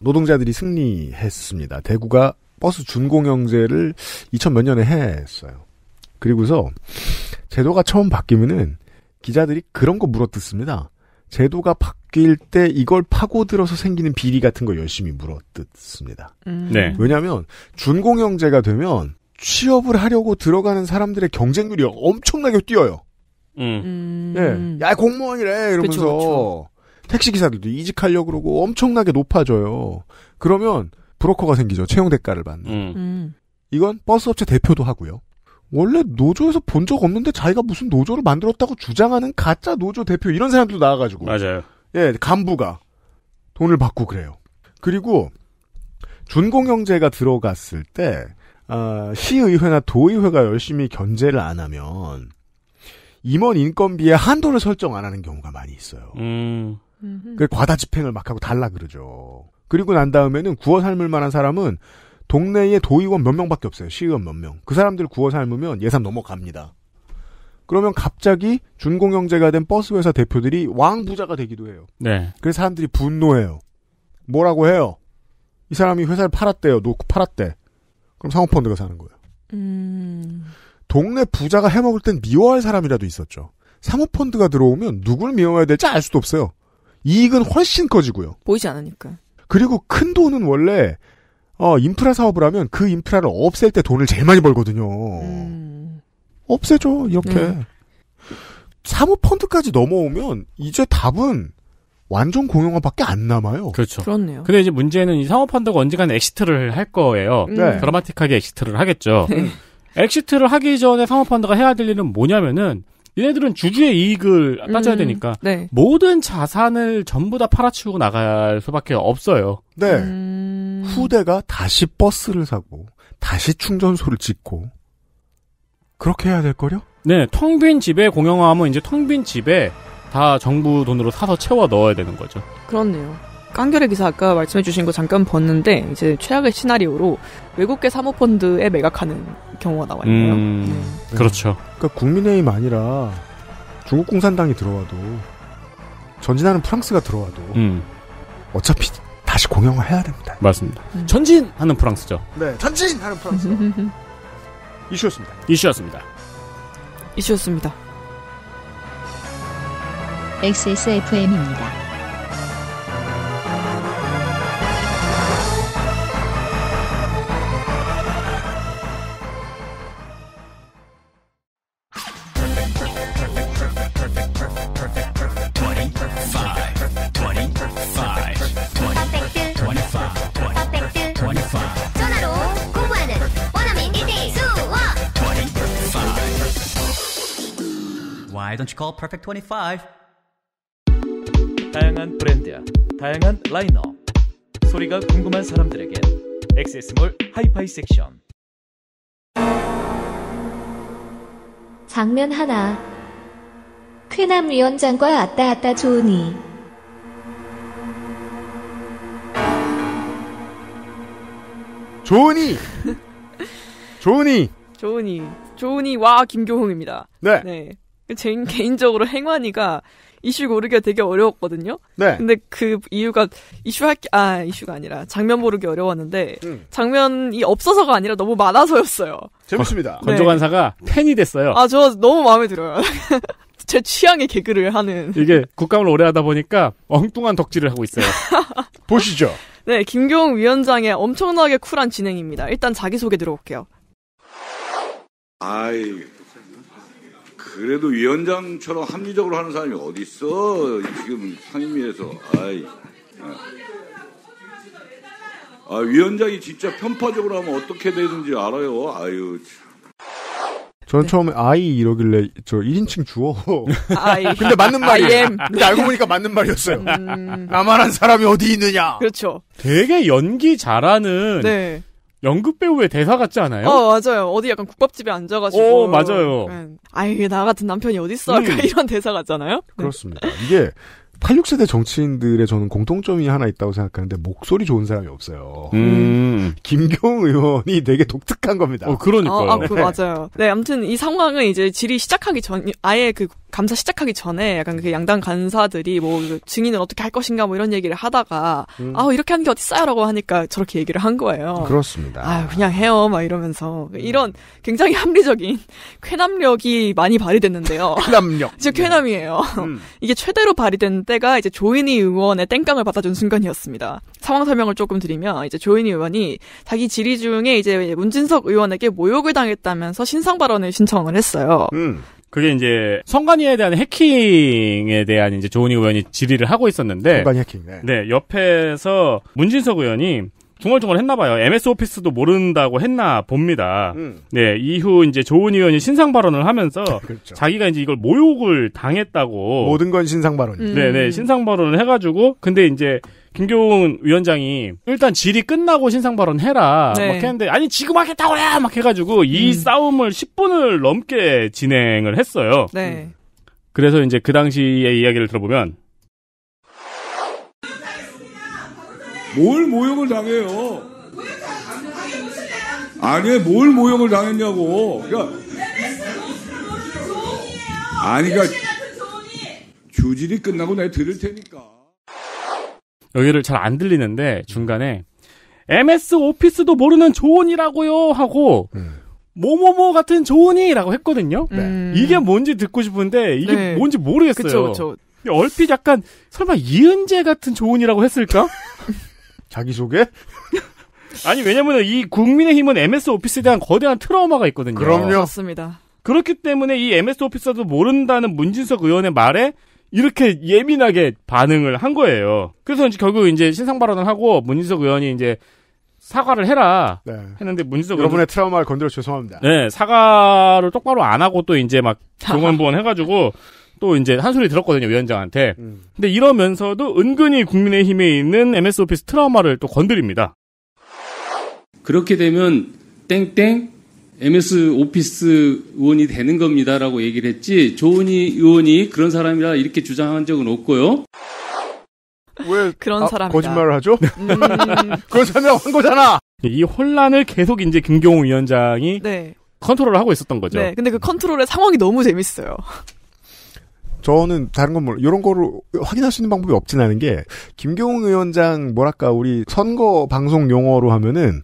S4: 노동자들이 승리했습니다. 대구가 버스 준공영제를 2000 몇 년에 했어요. 그리고서 제도가 처음 바뀌면은 기자들이 그런 거 물어뜯습니다. 제도가 바뀔 때 이걸 파고들어서 생기는 비리 같은 거 열심히 물어뜯습니다. 음. 네. 왜냐하면 준공영제가 되면 취업을 하려고 들어가는 사람들의 경쟁률이 엄청나게 뛰어요. 음. 음. 예. 야 공무원이래 이러면서 그쵸, 그쵸. 택시 기사들도 이직하려고 그러고 엄청나게 높아져요. 그러면 브로커가 생기죠. 채용 대가를 받는.
S5: 음. 음.
S4: 이건 버스업체 대표도 하고요. 원래 노조에서 본 적 없는데 자기가 무슨 노조를 만들었다고 주장하는 가짜 노조 대표 이런 사람들도 나와가지고. 맞아요. 예, 간부가 돈을 받고 그래요. 그리고 준공영제가 들어갔을 때 아, 시의회나 도의회가 열심히 견제를 안 하면 임원 인건비에 한도를 설정 안 하는 경우가 많이 있어요. 음. 그 과다 집행을 막 하고 달라 그러죠. 그리고 난 다음에는 구워 삶을 만한 사람은 동네에 도의원 몇 명밖에 없어요. 시의원 몇 명. 그 사람들 구워 삶으면 예산 넘어갑니다. 그러면 갑자기 준공영제가 된 버스 회사 대표들이 왕 부자가 되기도 해요. 네. 그래서 사람들이 분노해요. 뭐라고 해요? 이 사람이 회사를 팔았대요. 놓고 팔았대. 그럼 상호펀드가 사는 거예요. 음... 동네 부자가 해먹을 땐 미워할 사람이라도 있었죠. 사모펀드가 들어오면 누굴 미워해야 될지 알 수도 없어요. 이익은 훨씬 커지고요.
S3: 보이지 않으니까.
S4: 그리고 큰 돈은 원래 어, 인프라 사업을 하면 그 인프라를 없앨 때 돈을 제일 많이 벌거든요. 음. 없애죠 이렇게. 음. 사모 펀드까지 넘어오면 이제 답은 완전 공용화밖에 안 남아요. 그렇죠. 그렇네요.
S1: 근데 이제 문제는 이사모 펀드가 언젠간 엑시트를 할 거예요. 음. 네. 드라마틱하게 엑시트를 하겠죠. 네. 엑시트를 하기 전에 사모 펀드가 해야 될 일은 뭐냐면은 얘네들은 주주의 이익을 따져야 음, 되니까 네. 모든 자산을 전부 다 팔아치우고 나갈
S4: 수밖에 없어요. 네. 음... 후대가 다시 버스를 사고 다시 충전소를 짓고 그렇게 해야 될거요 네, 텅 빈
S1: 집에 공영화하면 이제 텅 빈 집에 다 정부 돈으로 사서 채워 넣어야 되는 거죠.
S3: 그렇네요. 깡결의 기사 아까 말씀해주신 거 잠깐 봤는데 이제 최악의 시나리오로 외국계 사모펀드에 매각하는 경우가 나와
S4: 있네요. 음, 네. 그렇죠. 그러니까 국민의힘 아니라 중국 공산당이 들어와도 전진하는 프랑스가 들어와도 음. 어차피 다시 공영을해야 됩니다. 맞습니다. 음. 전진하는 프랑스죠. 네, 전진하는 프랑스.
S1: 이슈였습니다. 이슈였습니다.
S3: 이슈였습니다.
S2: XSFM입니다.
S3: Why don't you call Perfect 25? 다양한 브랜드야, 다양한 라인업. 소리가 궁금한 사람들에게 엑세스몰 하이파이 섹션.
S2: 장면 하나. 쾌남 위원장과 아따아따 좋으니.
S4: 좋으니. 좋으니.
S3: 좋으니. 좋으니. 와 김교홍입니다. 네. 네. 제 개인적으로 행환이가 이슈 고르기가 되게 어려웠거든요. 네. 근데 그 이유가 이슈 할게 아 이슈가 아니라 장면 고르기 어려웠는데 음. 장면이 없어서가 아니라 너무 많아서였어요. 재밌습니다. 네.
S1: 건조관사가 팬이 됐어요.
S3: 아저 너무 마음에 들어요. 제 취향의 개그를 하는 이게
S1: 국감을 오래 하다 보니까 엉뚱한 덕질을 하고 있어요.
S6: 보시죠.
S3: 네, 김경 위원장의 엄청나게 쿨한 진행입니다. 일단 자기소개 들어볼게요.
S6: 아 그래도 위원장처럼 합리적으로 하는 사람이 어디 있어? 지금 상임위에서. 아이. 아, 위원장이 진짜 편파적으로 하면 어떻게 되는지 알아요.
S4: 아유. 저는 네. 처음에 아이 이러길래 저 1인칭 주어. 아이. 근데 맞는 말이에요. 근데 알고 보니까 맞는 말이었어요. 음... 나만한 사람이 어디
S3: 있느냐. 그렇죠.
S1: 되게 연기 잘하는 네. 연극 배우의 대사 같지 않아요?
S3: 어 맞아요. 어디 약간 국밥집에 앉아가지고. 어 맞아요. 네. 아유 나 같은 남편이 어딨어? 디 음. 이런 대사 같잖아요. 네. 그렇습니다.
S4: 이게 86세대 정치인들의 저는 공통점이 하나 있다고 생각하는데 목소리 좋은 사람이 없어요. 음. 김경 의원이 되게 독특한 겁니다. 어, 그러니까요. 아, 아, 그, 맞아요.
S3: 네, 아무튼 이 상황은 이제 질의 시작하기 전, 아예 그 감사 시작하기 전에 약간 그 양당 간사들이 뭐 증인을 어떻게 할 것인가 뭐 이런 얘기를 하다가 음. 아 이렇게 하는 게 어딨어요라고 하니까 저렇게 얘기를 한 거예요. 그렇습니다. 아 그냥 해요 막 이러면서 음. 이런 굉장히 합리적인 쾌남력이 많이 발휘됐는데요. 쾌남력. 이제 쾌남이에요. 음. 이게 최대로 발휘됐는데 때가 이제 조인희 의원의 땡깡을 받아준 순간이었습니다. 상황 설명을 조금 드리면 이제 조인희 의원이 자기 질의 중에 이제 문진석 의원에게 모욕을 당했다면서 신상 발언을 신청을 했어요. 음. 그게 이제 성관이에
S1: 대한 해킹에 대한 이제 조은희 의원이 질의를 하고 있었는데 성관이 해킹. 네. 네, 옆에서 문진석 의원이 중얼중얼 했나봐요. MS 오피스도 모른다고 했나 봅니다. 음. 네, 이후 이제 조은 의원이 신상 발언을 하면서 그렇죠. 자기가 이제 이걸 모욕을 당했다고. 모든 건 신상 발언. 이 네, 네, 음. 네네, 신상 발언을 해가지고 근데 이제 김교훈 위원장이 일단 질이 끝나고 신상 발언 해라 네. 막 했는데 아니 지금 하겠다고야 막 해가지고 이 음. 싸움을 10분을 넘게 진행을 했어요. 네. 음. 그래서 이제 그 당시의 이야기를 들어보면
S6: 뭘 모욕을 당해요? 아니, 뭘 모욕을 당했냐고. 그러니까, 아니, 그러니까 주질이 끝나고 내가 들을 테니까. 여기를
S1: 잘 안 들리는데, 중간에, MS 오피스도 모르는 조언이라고요 하고 음. 뭐뭐뭐 같은 조언이라고 했거든요. 네. 음. 이게 뭔지 듣고 싶은데 이게 네. 뭔지 모르겠어요. 그쵸, 그쵸. 얼핏 약간 설마 이은재 같은 조언이라고 했을까? 자기소개? 아니 왜냐면 이 국민의힘은 MS 오피스에 대한 거대한 트라우마가 있거든요. 그럼요. 맞습니다. 그렇기 때문에 이 MS 오피스도 모른다는 문진석 의원의 말에 이렇게 예민하게 반응을 한 거예요. 그래서 이제 결국 이제 신상 발언을 하고 문진석 의원이 이제 사과를 해라 네. 했는데 문진석 여러분의
S4: 트라우마를 건드려 죄송합니다.
S1: 네 사과를 똑바로 안 하고 또 이제 막 종원부원 해가지고 또 이제 한 소리 들었거든요 위원장한테. 음. 근데 이러면서도 은근히 국민의힘에 있는 MS 오피스 트라우마를 또 건드립니다. 그렇게 되면 땡땡 MS 오피스 의원이 되는 겁니다라고 얘기를 했지 조은희 의원이 그런 사람이라 이렇게 주장한 적은 없고요.
S3: 왜 그런 아, 사람 거짓말을 하죠?
S1: 음... 그런 사람이라고 한 거잖아. 이 혼란을 계속 이제 김경호 위원장이
S3: 네.
S4: 컨트롤을 하고 있었던 거죠. 네,
S3: 근데 그 컨트롤의 상황이 너무 재밌어요.
S4: 저는 다른 건 몰라. 이런 거를 확인할 수 있는 방법이 없진 않은 게 김경훈 위원장 뭐랄까 우리 선거 방송 용어로 하면은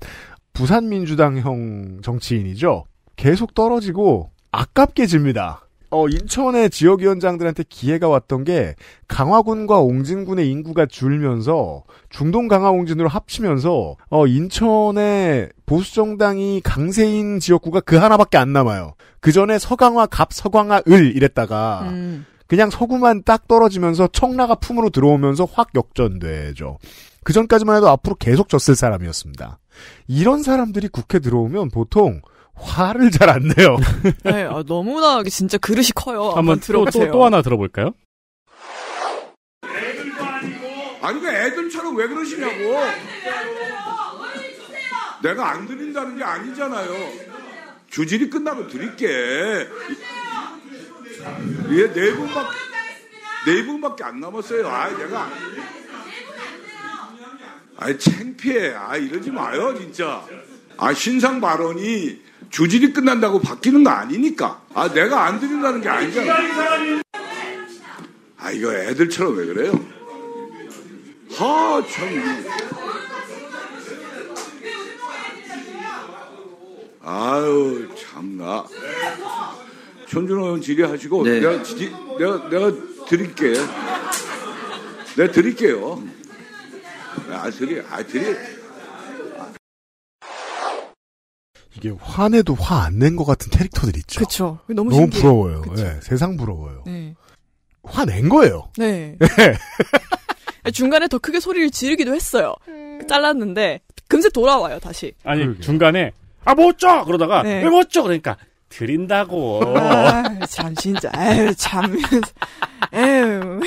S4: 부산 민주당형 정치인이죠. 계속 떨어지고 아깝게 집니다. 어, 인천의 지역위원장들한테 기회가 왔던 게 강화군과 옹진군의 인구가 줄면서 중동 강화 옹진으로 합치면서 어, 인천의 보수정당이 강세인 지역구가 그 하나밖에 안 남아요. 그 전에 서강화 갑, 서강화 을 이랬다가 음. 그냥 서구만 딱 떨어지면서 청라가 품으로 들어오면서 확 역전되죠. 그 전까지만 해도 앞으로 계속 졌을 사람이었습니다. 이런 사람들이 국회 들어오면 보통 화를 잘 안 내요.
S3: 네, 아, 너무나 진짜 그릇이 커요. 한번 들어보세요. 또, 또, 또
S1: 하나 들어볼까요?
S3: 애들도 아니고. 아니, 그 애들처럼 왜
S6: 그러시냐고. 내가 안 드린다는 게 아니잖아요. 주질이 끝나면 드릴게. 이제 네 분밖에 네 분밖에 안 남았어요. 아, 내가 아이 창피해. 아 이러지 마요 진짜. 아 신상 발언이 주질이 끝난다고 바뀌는 거 아니니까. 아 내가 안 드린다는 게 아니잖아. 아 이거 애들처럼 왜 그래요? 하 참. 아유 참나. 전준호 형 질의하시고 네. 내가, 지, 내가 내가 드릴게. 내가 드릴게요. 아 드리 아 드리.
S4: 이게 화내도 화 안 낸 것 같은 캐릭터들 있죠.
S3: 그렇죠. 너무, 너무 부러워요.
S4: 네, 세상 부러워요. 네. 화낸 거예요.
S3: 네. 예. 중간에 더 크게 소리를 지르기도 했어요. 음... 잘랐는데 금세 돌아와요 다시.
S4: 아니 그러게요. 중간에
S3: 아 멋져
S1: 그러다가 네. 왜 멋져 그러니까 드린다고. 아,
S3: 참 진짜. 아유 참. 에휴.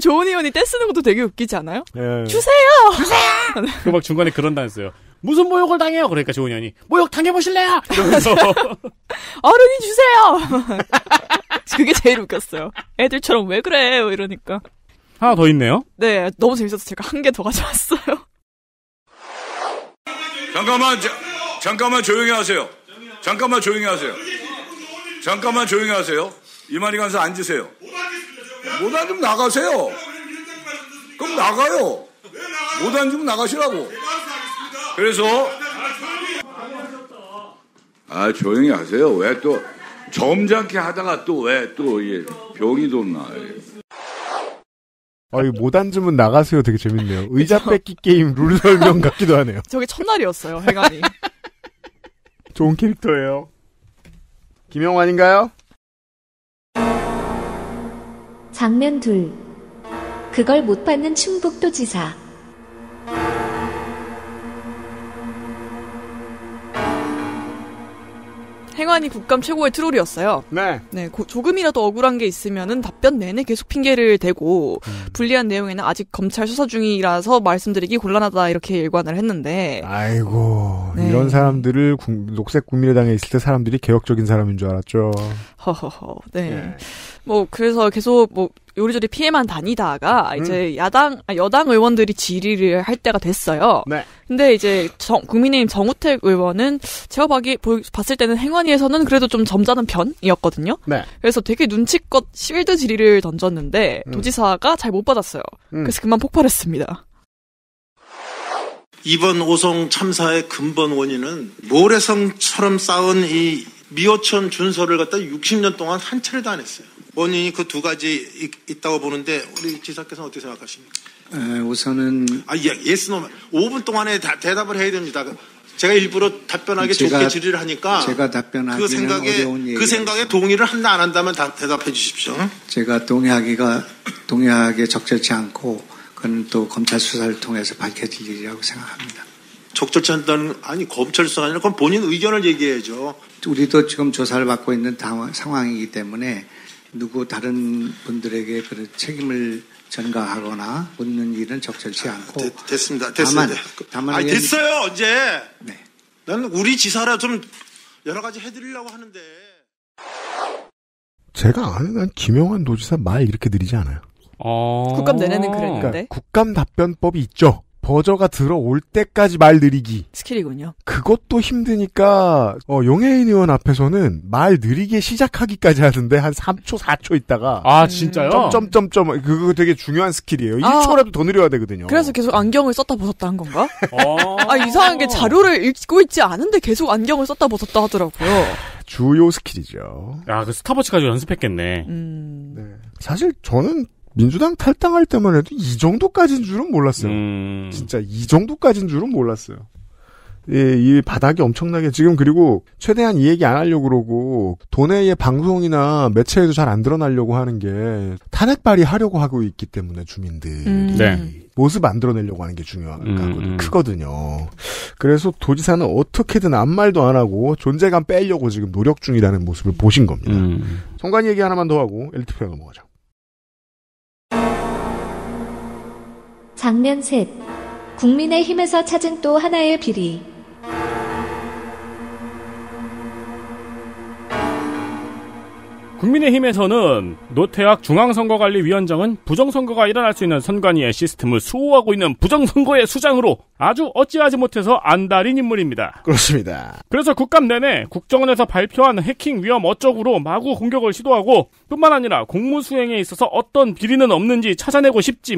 S3: 조은 의원이 떼쓰는 것도 되게 웃기지 않아요? 에이. 예. 주세요. 주세요.
S1: 그 막 중간에 그런 단어어요 무슨 모욕을 당해요? 그러니까 조은 의원이 모욕 당해보실래요? 이러면서
S3: 어른이 주세요. 그게 제일 웃겼어요. 애들처럼 왜 그래? 이러니까.
S1: 하나 더 있네요.
S3: 네, 너무 재밌어서 제가 한 개 더 가져왔어요. 잠깐만, 자, 잠깐만 조용히
S6: 하세요. 잠깐만 조용히 하세요. 잠깐만 조용히 하세요. 이만희 간사 앉으세요. 못 앉으면 나가세요. 그럼 나가요. 못 앉으면 나가시라고. 그래서 아 조용히 하세요. 왜 또 점잖게 하다가 또 왜또 병이 돋나.
S4: 아, 이거 못 앉으면 나가세요. 되게 재밌네요. 의자 뺏기 게임 룰 설명 같기도 하네요.
S3: 저게 첫날이었어요, 해관이.
S4: 좋은 캐릭터예요. 김영환인가요?
S2: 장면 둘. 그걸 못 받는 충북도지사.
S3: 행안이 국감 최고의 트롤이었어요. 네. 네, 고, 조금이라도 억울한 게 있으면은 답변 내내 계속 핑계를 대고 음. 불리한 내용에는 아직 검찰 수사 중이라서 말씀드리기 곤란하다 이렇게 일관을 했는데. 아이고
S4: 네. 이런 사람들을 국, 녹색 국민의당에 있을 때 사람들이 개혁적인 사람인 줄 알았죠.
S3: 허허허. 네. 예. 뭐 그래서 계속 뭐 요리조리 피해만 다니다가 음. 이제 음. 야당 아, 여당 의원들이 질의를 할 때가 됐어요. 네. 근데 이제 정, 국민의힘 정우택 의원은 제가 보기 봤을 때는 행안위에서는 그래도 좀 점잖은 편이었거든요. 네. 그래서 되게 눈치껏 실드 질의를 던졌는데 음. 도지사가 잘 못 받았어요. 음. 그래서 그만 폭발했습니다.
S4: 이번 오송 참사의 근본 원인은 모래성처럼 쌓은 이 미어천 준서를 갖다 60년 동안 한 차례도 안 했어요. 원인이 그 두 가지 있다고 보는데 우리 지사께서는 어떻게 생각하십니까?
S2: 에, 우선은 아
S4: 예, 예스 노 5분 동안에 다, 대답을 해야 됩니다. 제가 일부러 답변하기 제가, 좋게 질의를 하니까 제가 답변하기그 생각에 어려운 그 생각에 동의를 한다 안 한다면 다 대답해 주십시오.
S2: 제가 동의하기가 동의하기 에 적절치 않고 그건 또 검찰 수사를 통해서 밝혀질 일이라고 생각합니다. 적절치 않다는 아니 검찰수사가 아니라 그건 본인 의견을 얘기해야죠. 우리도 지금 조사를 받고 있는 당황, 상황이기 때문에 누구 다른 분들에게 그런 책임을 전가하거나 묻는 일은 적절치 아, 않고 아, 됐, 습니다 됐 다만, 그, 다만 아니,
S4: 됐어요 이제. 네. 나는 우리 지사라 좀 여러 가지 해드리려고 하는데. 제가 아는 한 김영환 도지사 말 이렇게 드리지 않아요. 어... 국감 내내는 그랬는데. 그러니까 국감 답변법이 있죠. 버저가 들어올 때까지 말 느리기. 스킬이군요. 그것도 힘드니까 어, 용해인 의원 앞에서는 말 느리게 시작하기까지 하는데 한 3초 4초 있다가 아 진짜요? 점점점점 그거 되게 중요한 스킬이에요. 아. 1초라도 더 느려야 되거든요.
S3: 그래서 계속 안경을 썼다 벗었다 한 건가? 어. 아 이상한 게 자료를 읽고 있지 않은데 계속 안경을 썼다 벗었다 하더라고요.
S4: 주요 스킬이죠.
S1: 아그 스타벅치 가지고 연습했겠네. 음...
S4: 네. 사실 저는 민주당 탈당할 때만 해도 이 정도까지인 줄은 몰랐어요. 음... 진짜 이 정도까지인 줄은 몰랐어요. 예, 이 바닥이 엄청나게 지금 그리고 최대한 이 얘기 안 하려고 그러고 도내의 방송이나 매체에도 잘 안 드러나려고 하는 게 탄핵 발의 하려고 하고 있기 때문에 주민들 음. 네. 모습 만들어내려고 하는 게 중요하거든요. 음, 음. 크거든요. 그래서 도지사는 어떻게든 아무 말도 안 하고 존재감 빼려고 지금 노력 중이라는 모습을 보신 겁니다. 음. 성관 얘기 하나만 더 하고 엘리트에 넘어가죠.
S2: 장면 셋. 국민의힘에서 찾은 또 하나의 비리.
S1: 국민의힘에서는 노태학 중앙선거관리위원장은 부정선거가 일어날 수 있는 선관위의 시스템을 수호하고 있는 부정선거의 수장으로 아주 어찌하지 못해서 안달인 인물입니다. 그렇습니다. 그래서 국감 내내 국정원에서 발표한 해킹 위험 어쩌구로 마구 공격을 시도하고 뿐만 아니라 공무수행에 있어서 어떤 비리는 없는지 찾아내고 싶지만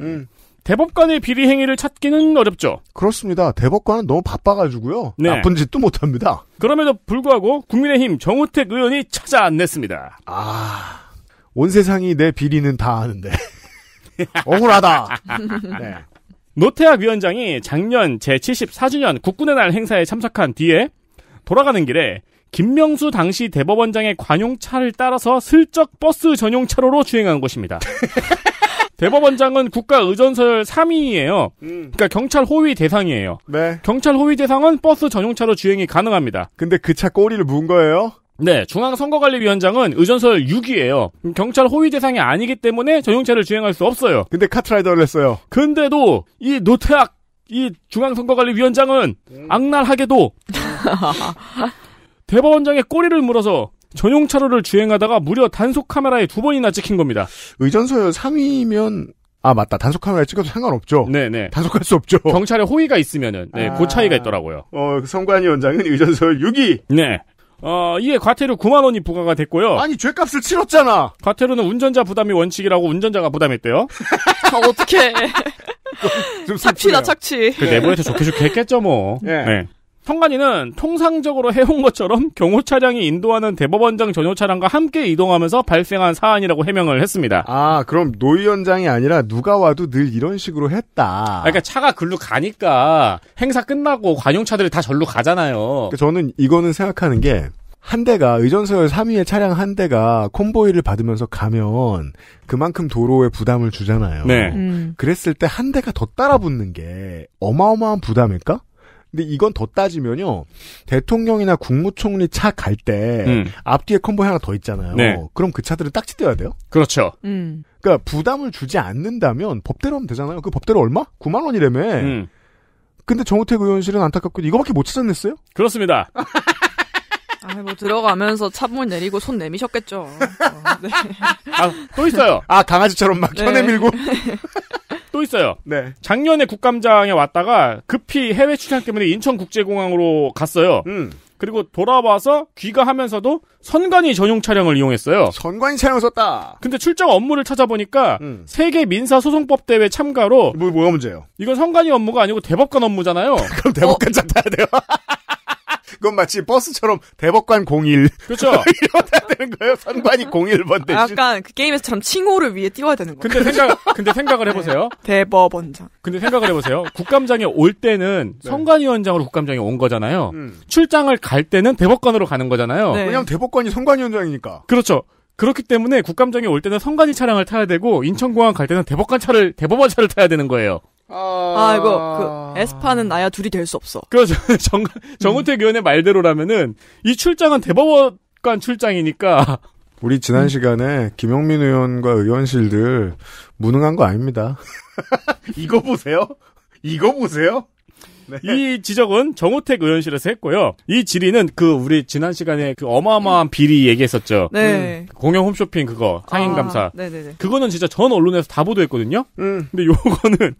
S1: 음. 대법관의 비리
S4: 행위를 찾기는 어렵죠. 그렇습니다. 대법관은 너무 바빠가지고요. 네. 나쁜 짓도 못합니다.
S1: 그럼에도 불구하고 국민의힘 정우택 의원이 찾아 안 냈습니다. 아,
S4: 온 세상이 내 비리는 다 아는데.
S1: 억울하다. 네. 노태학 위원장이 작년 제74주년 국군의 날 행사에 참석한 뒤에 돌아가는 길에 김명수 당시 대법원장의 관용차를 따라서 슬쩍 버스 전용 차로로 주행한 것입니다. 대법원장은 국가의전설 3위예요. 음. 그러니까 경찰 호위 대상이에요. 네. 경찰 호위 대상은 버스 전용차로 주행이 가능합니다.
S4: 근데 그 차 꼬리를 문 거예요?
S1: 네, 중앙선거관리위원장은 의전설 6위예요. 경찰 호위 대상이 아니기 때문에 전용차를 주행할 수 없어요. 근데 카트라이더를 했어요. 근데도 이 노태악 이 중앙선거관리위원장은 음. 악랄하게도 대법원장의 꼬리를 물어서 전용 차로를 주행하다가 무려 단속 카메라에 두 번이나 찍힌 겁니다. 의전서열 3위면 아 맞다 단속 카메라 에 찍어도 상관없죠. 네네 네. 단속할 수 없죠. 경찰에 호의가 있으면은 네, 그 아... 그 차이가 있더라고요.
S4: 어 성관이 그 원장은 의전서열 6위. 네. 어, 이에 과태료 9만 원이 부과가 됐고요. 아니 죄값을 치렀잖아. 과태료는
S1: 운전자 부담이 원칙이라고 운전자가 부담했대요. 아, 어떻게? 착취다 착취. 그 내부에서 좋게 좋게 했겠죠 뭐. 예. 네. 네. 통관이는 통상적으로 해온 것처럼 경호 차량이 인도하는 대법원장 전용 차량과 함께 이동하면서 발생한 사안이라고
S4: 해명을 했습니다. 아, 그럼 노위원장이 아니라 누가 와도 늘 이런 식으로 했다.
S1: 그러니까 차가 글로 가니까 행사 끝나고 관용차들이 다 절로 가잖아요. 그러니까
S4: 저는 이거는 생각하는 게 한 대가 의전서열 3위의 차량 한 대가 콤보이를 받으면서 가면 그만큼 도로에 부담을 주잖아요. 네. 음. 그랬을 때 한 대가 더 따라붙는 게 어마어마한 부담일까? 근데 이건 더 따지면요. 대통령이나 국무총리 차 갈 때, 음. 앞뒤에 컨보 하나 더 있잖아요. 네. 그럼 그차들을 딱지떼야 돼요? 그렇죠. 음. 그니까 부담을 주지 않는다면 법대로 하면 되잖아요. 그 법대로 얼마? 9만원이래며. 음. 근데 정우택 의원실은 안타깝고 이거밖에 못 찾아냈어요? 그렇습니다.
S3: 아, 뭐 들어가면서 차문 내리고 손 내미셨겠죠. 어, 네.
S1: 아, 또 있어요. 아, 강아지처럼 막 네. 켜내밀고. 또 있어요. 네. 작년에 국감장에 왔다가 급히 해외 출장 때문에 인천국제공항으로 갔어요. 음. 그리고 돌아와서 귀가하면서도 선관위 전용 차량을 이용했어요. 선관위
S4: 차량 썼다.
S1: 근데 출장 업무를 찾아보니까 음. 세계 민사 소송법 대회 참가로 뭐 뭐가 문제요 이건 선관위 업무가 아니고 대법관 업무잖아요. 그럼 대법관 잡아야 어. 돼요. 그건 마치
S4: 버스처럼 대법관 01. 그렇죠.
S3: 이렇다
S4: 되는 거예요. 선관이 01번 아, 대신.
S3: 약간 그 게임에서처럼 칭호를 위해 띄워야 되는 거예요. 근데 생각,
S4: 근데 생각을 해보세요.
S3: 네. 대법원장. 근데 생각을
S1: 해보세요. 국감장에 올 때는 네. 선관위원장으로 국감장에 온 거잖아요. 음. 출장을 갈 때는 대법관으로 가는 거잖아요. 네. 왜냐면 대법관이
S4: 선관위원장이니까.
S1: 그렇죠. 그렇기 때문에 국감장에 올 때는 선관위 차량을 타야 되고 인천공항 갈 때는 대법관 차를 대법원 차를 타야 되는 거예요. 그
S5: 아,
S3: 이거
S1: 그 에스파는 나야 둘이 될 수 없어. 그렇죠. 정 정우택 의원의 말대로라면은 이 출장은 대법관 출장이니까.
S4: 우리 지난 시간에 김영민 의원과 의원실들 무능한 거 아닙니다.
S1: 이거 보세요. 이거 보세요. 네. 이 지적은 정우택 의원실에서 했고요. 이 질의는 그 우리 지난 시간에 그 어마어마한 비리 얘기했었죠. 네. 음. 공영 홈쇼핑 그거 상인 감사. 아, 네네네. 그거는 진짜 전 언론에서 다 보도했거든요. 음. 근데 요거는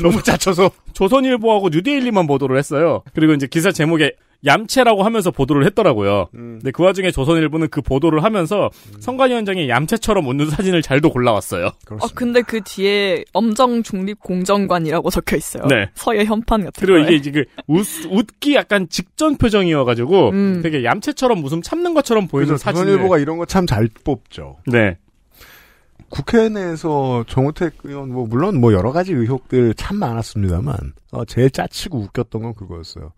S1: 너무 짜쳐서 조선일보하고 뉴데일리만 보도를 했어요. 그리고 이제 기사 제목에 얌체라고 하면서 보도를 했더라고요. 음. 근데 그 와중에 조선일보는 그 보도를 하면서 음. 성관위 원장이 얌체처럼 웃는 사진을 잘도 골라왔어요. 그렇 아,
S3: 근데 그 뒤에 엄정 중립 공정관이라고 적혀 있어요. 네. 서예 현판 같은 그리고 거에. 이게
S1: 지금 그 웃, 웃기 약간 직전 표정이어가지고 음. 되게 얌체처럼 웃음 참는 것처럼 보이는 사진. 조선일보가 이런
S4: 거 참 잘 뽑죠. 네. 국회 내에서 정우택 의원 뭐 물론 뭐 여러 가지 의혹들 참 많았습니다만 어, 제일 짜치고 웃겼던 건 그거였어요.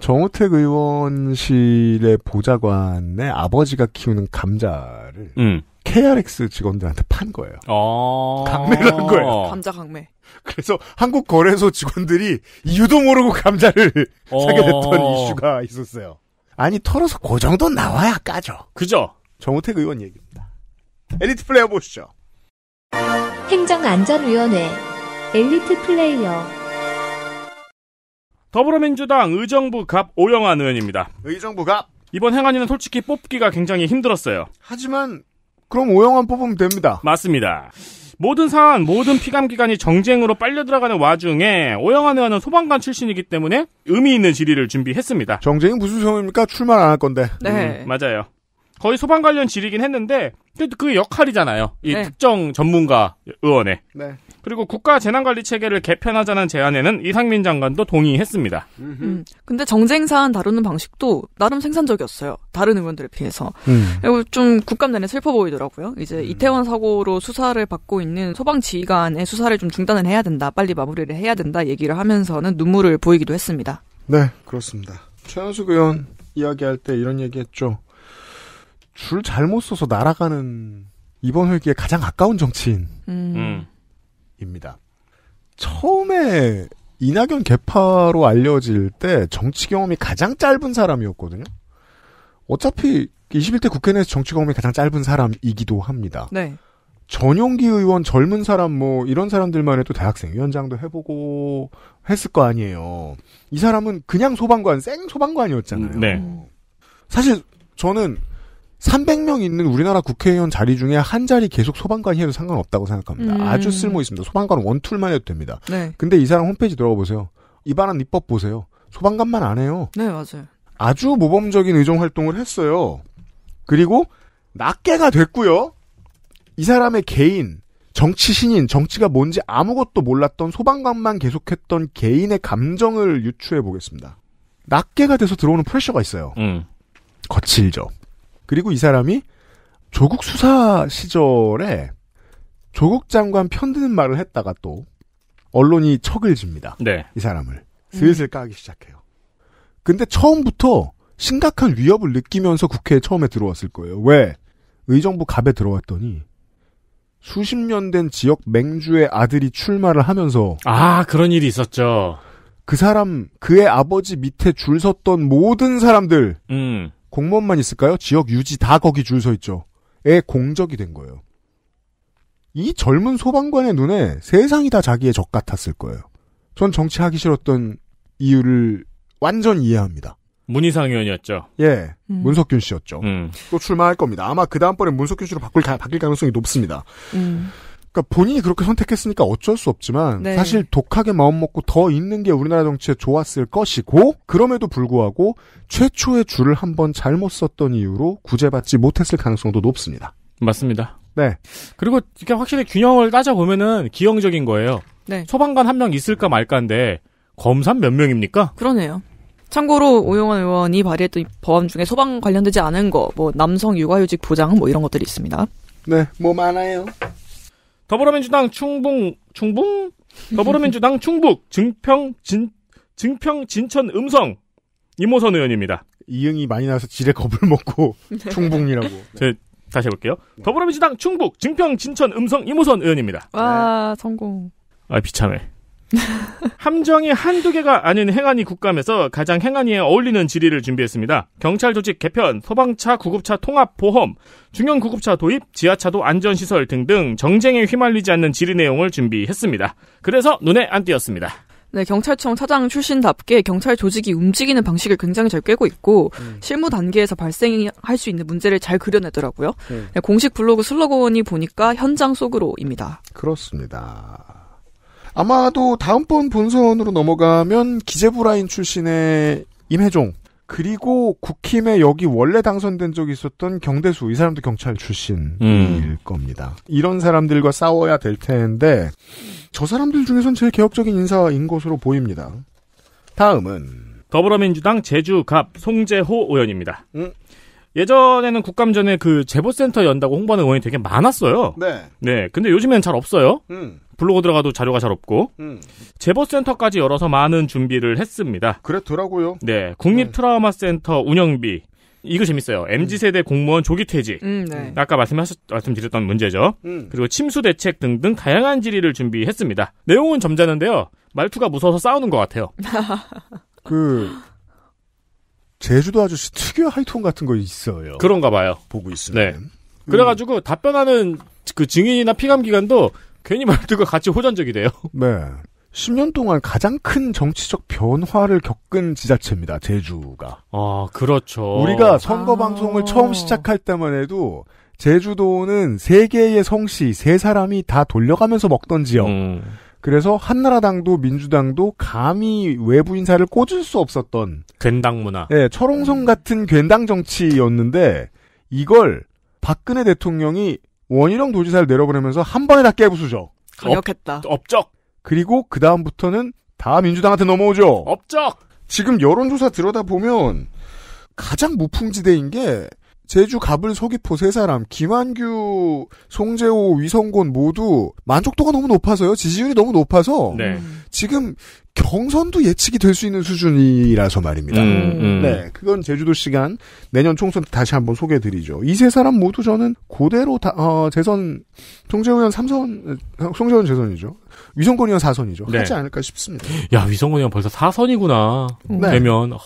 S4: 정우택 의원실의 보좌관의 아버지가 키우는 감자를 음. KRX 직원들한테 판 거예요. 아~ 강매를 한 거예요. 감자 강매. 그래서 한국 거래소 직원들이 이유도 모르고 감자를 어~ 사게 됐던 이슈가 있었어요. 아니 털어서 고 그 정도 나와야 까죠. 그죠. 정우택 의원 얘기입니다. 엘리트 플레이어 보시죠.
S2: 행정안전위원회 엘리트 플레이어
S1: 더불어민주당 의정부 갑 오영환 의원입니다. 의정부 갑 이번 행안위는 솔직히 뽑기가 굉장히 힘들었어요.
S4: 하지만 그럼 오영환 뽑으면
S1: 됩니다. 맞습니다. 모든 사안, 모든 피감기관이 정쟁으로 빨려 들어가는 와중에 오영환 의원은 소방관 출신이기 때문에 의미 있는 질의를 준비했습니다. 정쟁이 무슨 소용입니까?
S4: 출마 안할 건데. 네.
S1: 음, 맞아요. 거의 소방 관련 질이긴 했는데 그래도 그 역할이잖아요. 이 네. 특정 전문가 의원의. 네. 그리고 국가 재난관리 체계를 개편하자는 제안에는 이상민 장관도 동의했습니다.
S3: 음, 근데 정쟁 사안 다루는 방식도 나름 생산적이었어요. 다른 의원들에 비해서. 음. 그리고 좀 국감 내내 슬퍼 보이더라고요. 이제 음. 이태원 사고로 수사를 받고 있는 소방 지휘관의 수사를 좀 중단을 해야 된다. 빨리 마무리를 해야 된다 얘기를 하면서는 눈물을 보이기도 했습니다.
S4: 네, 그렇습니다. 최현숙 의원 이야기할 때 이런 얘기했죠. 줄 잘못 서서 날아가는 이번 회기에 가장 가까운 정치인입니다. 음. 음. 처음에 이낙연 개파로 알려질 때 정치 경험이 가장 짧은 사람이었거든요. 어차피 21대 국회 내에서 정치 경험이 가장 짧은 사람이기도 합니다. 네. 전용기 의원 젊은 사람 뭐 이런 사람들만 해도 대학생 위원장도 해보고 했을 거 아니에요. 이 사람은 그냥 소방관 생 소방관이었잖아요. 음, 네. 사실 저는 300명 있는 우리나라 국회의원 자리 중에 한 자리 계속 소방관이 해도 상관없다고 생각합니다. 음. 아주 쓸모 있습니다. 소방관 은 원툴만 해도 됩니다. 네. 근데 이 사람 홈페이지 들어가 보세요. 이안한 입법 보세요. 소방관만 안 해요. 네, 맞아요. 아주 모범적인 의정 활동을 했어요. 그리고 낱개가 됐고요. 이 사람의 개인, 정치 신인, 정치가 뭔지 아무것도 몰랐던 소방관만 계속했던 개인의 감정을 유추해 보겠습니다. 낱개가 돼서 들어오는 프레셔가 있어요. 음. 거칠죠. 그리고 이 사람이 조국 수사 시절에 조국 장관 편드는 말을 했다가 또 언론이 척을 집니다. 네. 이 사람을 슬슬 음. 까기 시작해요. 근데 처음부터 심각한 위협을 느끼면서 국회에 처음에 들어왔을 거예요. 왜? 의정부 갑에 들어왔더니 수십 년 된 지역 맹주의 아들이 출마를 하면서 아 그런 일이 있었죠. 그 사람 그의 아버지 밑에 줄 섰던 모든 사람들 음. 공무원만 있을까요? 지역 유지 다 거기 줄 서 있죠. 에 공적이 된 거예요. 이 젊은 소방관의 눈에 세상이 다 자기의 적 같았을 거예요. 전 정치하기 싫었던 이유를 완전 이해합니다. 문희상 의원이었죠. 예, 음. 문석균 씨였죠. 음. 또 출마할 겁니다. 아마 그 다음번에 문석균 씨로 바꿀, 바뀔 가능성이 높습니다. 음. 그러니까 본인이 그렇게 선택했으니까 어쩔 수 없지만 네. 사실 독하게 마음 먹고 더 있는 게 우리나라 정치에 좋았을 것이고 그럼에도 불구하고 최초의 줄을 한번 잘못 썼던 이유로 구제받지 못했을 가능성도 높습니다. 맞습니다. 네.
S1: 그리고 이렇게 확실히 균형을 따져 보면은 기형적인 거예요. 네. 소방관 한 명 있을까 말까인데 검사 몇 명입니까?
S3: 그러네요. 참고로 오용원 의원이 발의했던 법안 중에 소방 관련되지 않은 거, 뭐 남성 육아휴직 보장 뭐 이런 것들이 있습니다. 네, 뭐 많아요.
S1: 더불어민주당 충북 충북 더불어민주당 충북 증평 진 증평 진천 음성 이모선 의원입니다. 이응이 많이 나서 와 지레 겁을 먹고 네. 충북이라고. 제 다시 해볼게요. 더불어민주당 충북 증평 진천 음성 이모선 의원입니다.
S3: 와 성공.
S1: 아 비참해. 함정이 한두 개가 아닌 행안위 국감에서 가장 행안위에 어울리는 질의를 준비했습니다. 경찰 조직 개편, 소방차 구급차 통합 보험, 중형 구급차 도입, 지하차도 안전시설 등등 정쟁에 휘말리지 않는 질의 내용을 준비했습니다. 그래서 눈에 안 띄었습니다.
S3: 네, 경찰청 차장 출신답게 경찰 조직이 움직이는 방식을 굉장히 잘 꿰고 있고 음. 실무 단계에서 발생할 수 있는 문제를 잘 그려내더라고요. 음. 공식 블로그 슬로건이 보니까 현장 속으로입니다.
S4: 그렇습니다. 아마도 다음번 본선으로 넘어가면 기재부 라인 출신의 임혜종 그리고 국힘에 여기 원래 당선된 적이 있었던 경대수 이 사람도 경찰 출신일 음. 겁니다. 이런 사람들과 싸워야 될 텐데 저 사람들 중에선 제일 개혁적인 인사인 것으로 보입니다.
S1: 다음은 더불어민주당 제주갑 송재호 의원입니다. 음. 예전에는 국감 전에 그 제보센터 연다고 홍보하는 의원이 되게 많았어요. 네. 네. 근데 요즘엔 잘 없어요. 음. 블로그 들어가도 자료가 잘 없고 음. 제보센터까지 열어서 많은 준비를 했습니다. 그랬더라고요. 네, 국립트라우마센터 네. 운영비 이거 재밌어요. mz 세대 음. 공무원 조기 퇴직. 음, 네. 음. 아까 말씀하셨, 말씀드렸던 문제죠. 음. 그리고 침수 대책 등등 다양한 질의를 준비했습니다. 내용은 점잖은데요. 말투가 무서워서
S4: 싸우는 것 같아요. 그 제주도 아저씨 특유의 하이톤 같은 거 있어요. 그런가 봐요. 보고 있으면. 네. 그래가지고 답변하는 그
S1: 증인이나 피감기관도 괜히 말투가 같이 호전적이 돼요. 네.
S4: 10년 동안 가장 큰 정치적 변화를 겪은 지자체입니다. 제주가.
S1: 아, 그렇죠. 우리가
S4: 선거 아. 방송을 아... 처음 시작할 때만 해도 제주도는 세 개의 성씨 세 사람이 다 돌려가면서 먹던 지역. 음. 그래서 한나라당도 민주당도 감히 외부 인사를 꽂을 수 없었던 괜당 문화. 예, 네, 철옹성 같은 괜당 정치였는데 이걸 박근혜 대통령이 원희룡 도지사를 내려보내면서 한 번에 다 깨부수죠. 강력했다. 업, 적 그리고 그 다음부터는 다 민주당한테 넘어오죠. 업적. 지금 여론조사 들여다보면 가장 무풍지대인 게 제주 갑을 서귀포 세 사람 김한규, 송재호, 위성곤 모두 만족도가 너무 높아서요. 지지율이 너무 높아서 네. 지금 경선도 예측이 될 수 있는 수준이라서 말입니다. 음, 음. 네, 그건 제주도 시간 내년 총선 때 다시 한번 소개해드리죠. 이 세 사람 모두 저는 고대로 다, 어, 재선 송재호 의원 삼선 어, 송재호 의원 재선이죠. 위성권 의원 4선이죠. 네. 하지 않을까 싶습니다.
S1: 야, 위성권 의원 벌써 4선이구나. 네. 되면 어.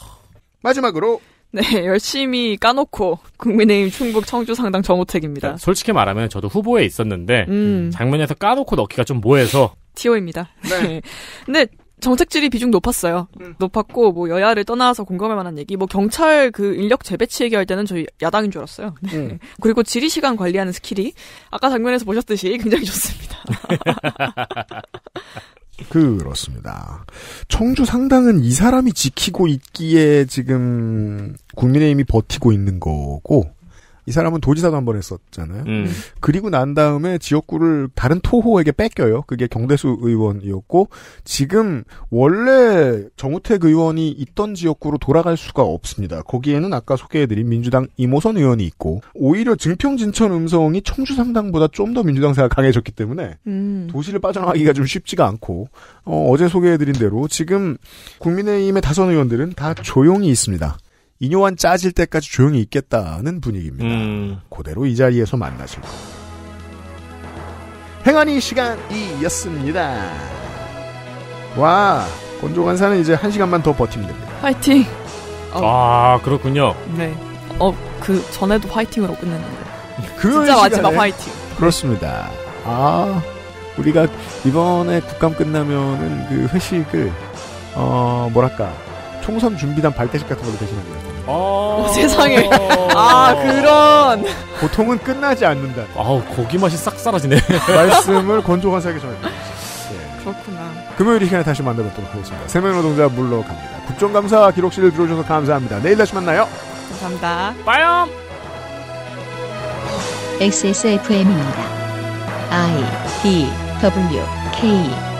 S3: 마지막으로 네, 열심히 까놓고 국민의힘 충북 청주 상당 정호택입니다. 그 그러니까
S1: 솔직히 말하면 저도 후보에 있었는데 음. 장면에서 까놓고 넣기가 좀 뭐해서
S3: 티오입니다. 네. 네. 근데 정책 질이 비중 높았어요. 음. 높았고 뭐 여야를 떠나서 공감할 만한 얘기. 뭐 경찰 그 인력 재배치 얘기할 때는 저희 야당인 줄 알았어요. 음. 네. 음. 그리고 질의 시간 관리하는 스킬이 아까 장면에서 보셨듯이 굉장히 좋습니다.
S4: 그렇습니다. 청주 상당은 이 사람이 지키고 있기에 지금 국민의힘이 버티고 있는 거고 이 사람은 도지사도 한 번 했었잖아요. 음. 그리고 난 다음에 지역구를 다른 토호에게 뺏겨요. 그게 경대수 의원이었고 지금 원래 정우택 의원이 있던 지역구로 돌아갈 수가 없습니다. 거기에는 아까 소개해드린 민주당 이모선 의원이 있고 오히려 증평 진천 음성이 청주 상당보다 좀 더 민주당세가 강해졌기 때문에 음. 도시를 빠져나가기가 좀 쉽지가 않고 어, 어제 소개해드린 대로 지금 국민의힘의 다선 의원들은 다 조용히 있습니다. 인요한 짜질 때까지 조용히 있겠다는 분위기입니다. 음. 그대로 이 자리에서 만나실 거. 예요 행안이 시간이었습니다. 와, 건조관사는 이제 한 시간만 더 버티면 됩니다. 화이팅! 아, 어. 아, 그렇군요.
S3: 네. 어, 그 전에도 화이팅으로 끝냈는데. 그 진짜 시간에... 마지막 화이팅.
S4: 그렇습니다. 아, 우리가 이번에 국감 끝나면은 그 회식을, 어, 뭐랄까, 총선 준비단 발대식 같은 걸로 대신합니다.
S5: 아. 어, 세상에. 어. 아, 그런.
S4: 보통은 끝나지 않는다. 아우, 고기 맛이 싹 사라지네. 말씀을 권조관사에 전해드립니다.
S5: 예. 네. 그렇구나.
S4: 금요일 이 시간에 다시 만나뵙도록 하겠습니다. 세면노동자 물러갑니다. 국정감사 기록실을 들어주셔서 감사합니다. 내일 다시 만나요.
S3: 감사합니다.
S2: 빠염! XSFM입니다. I D W K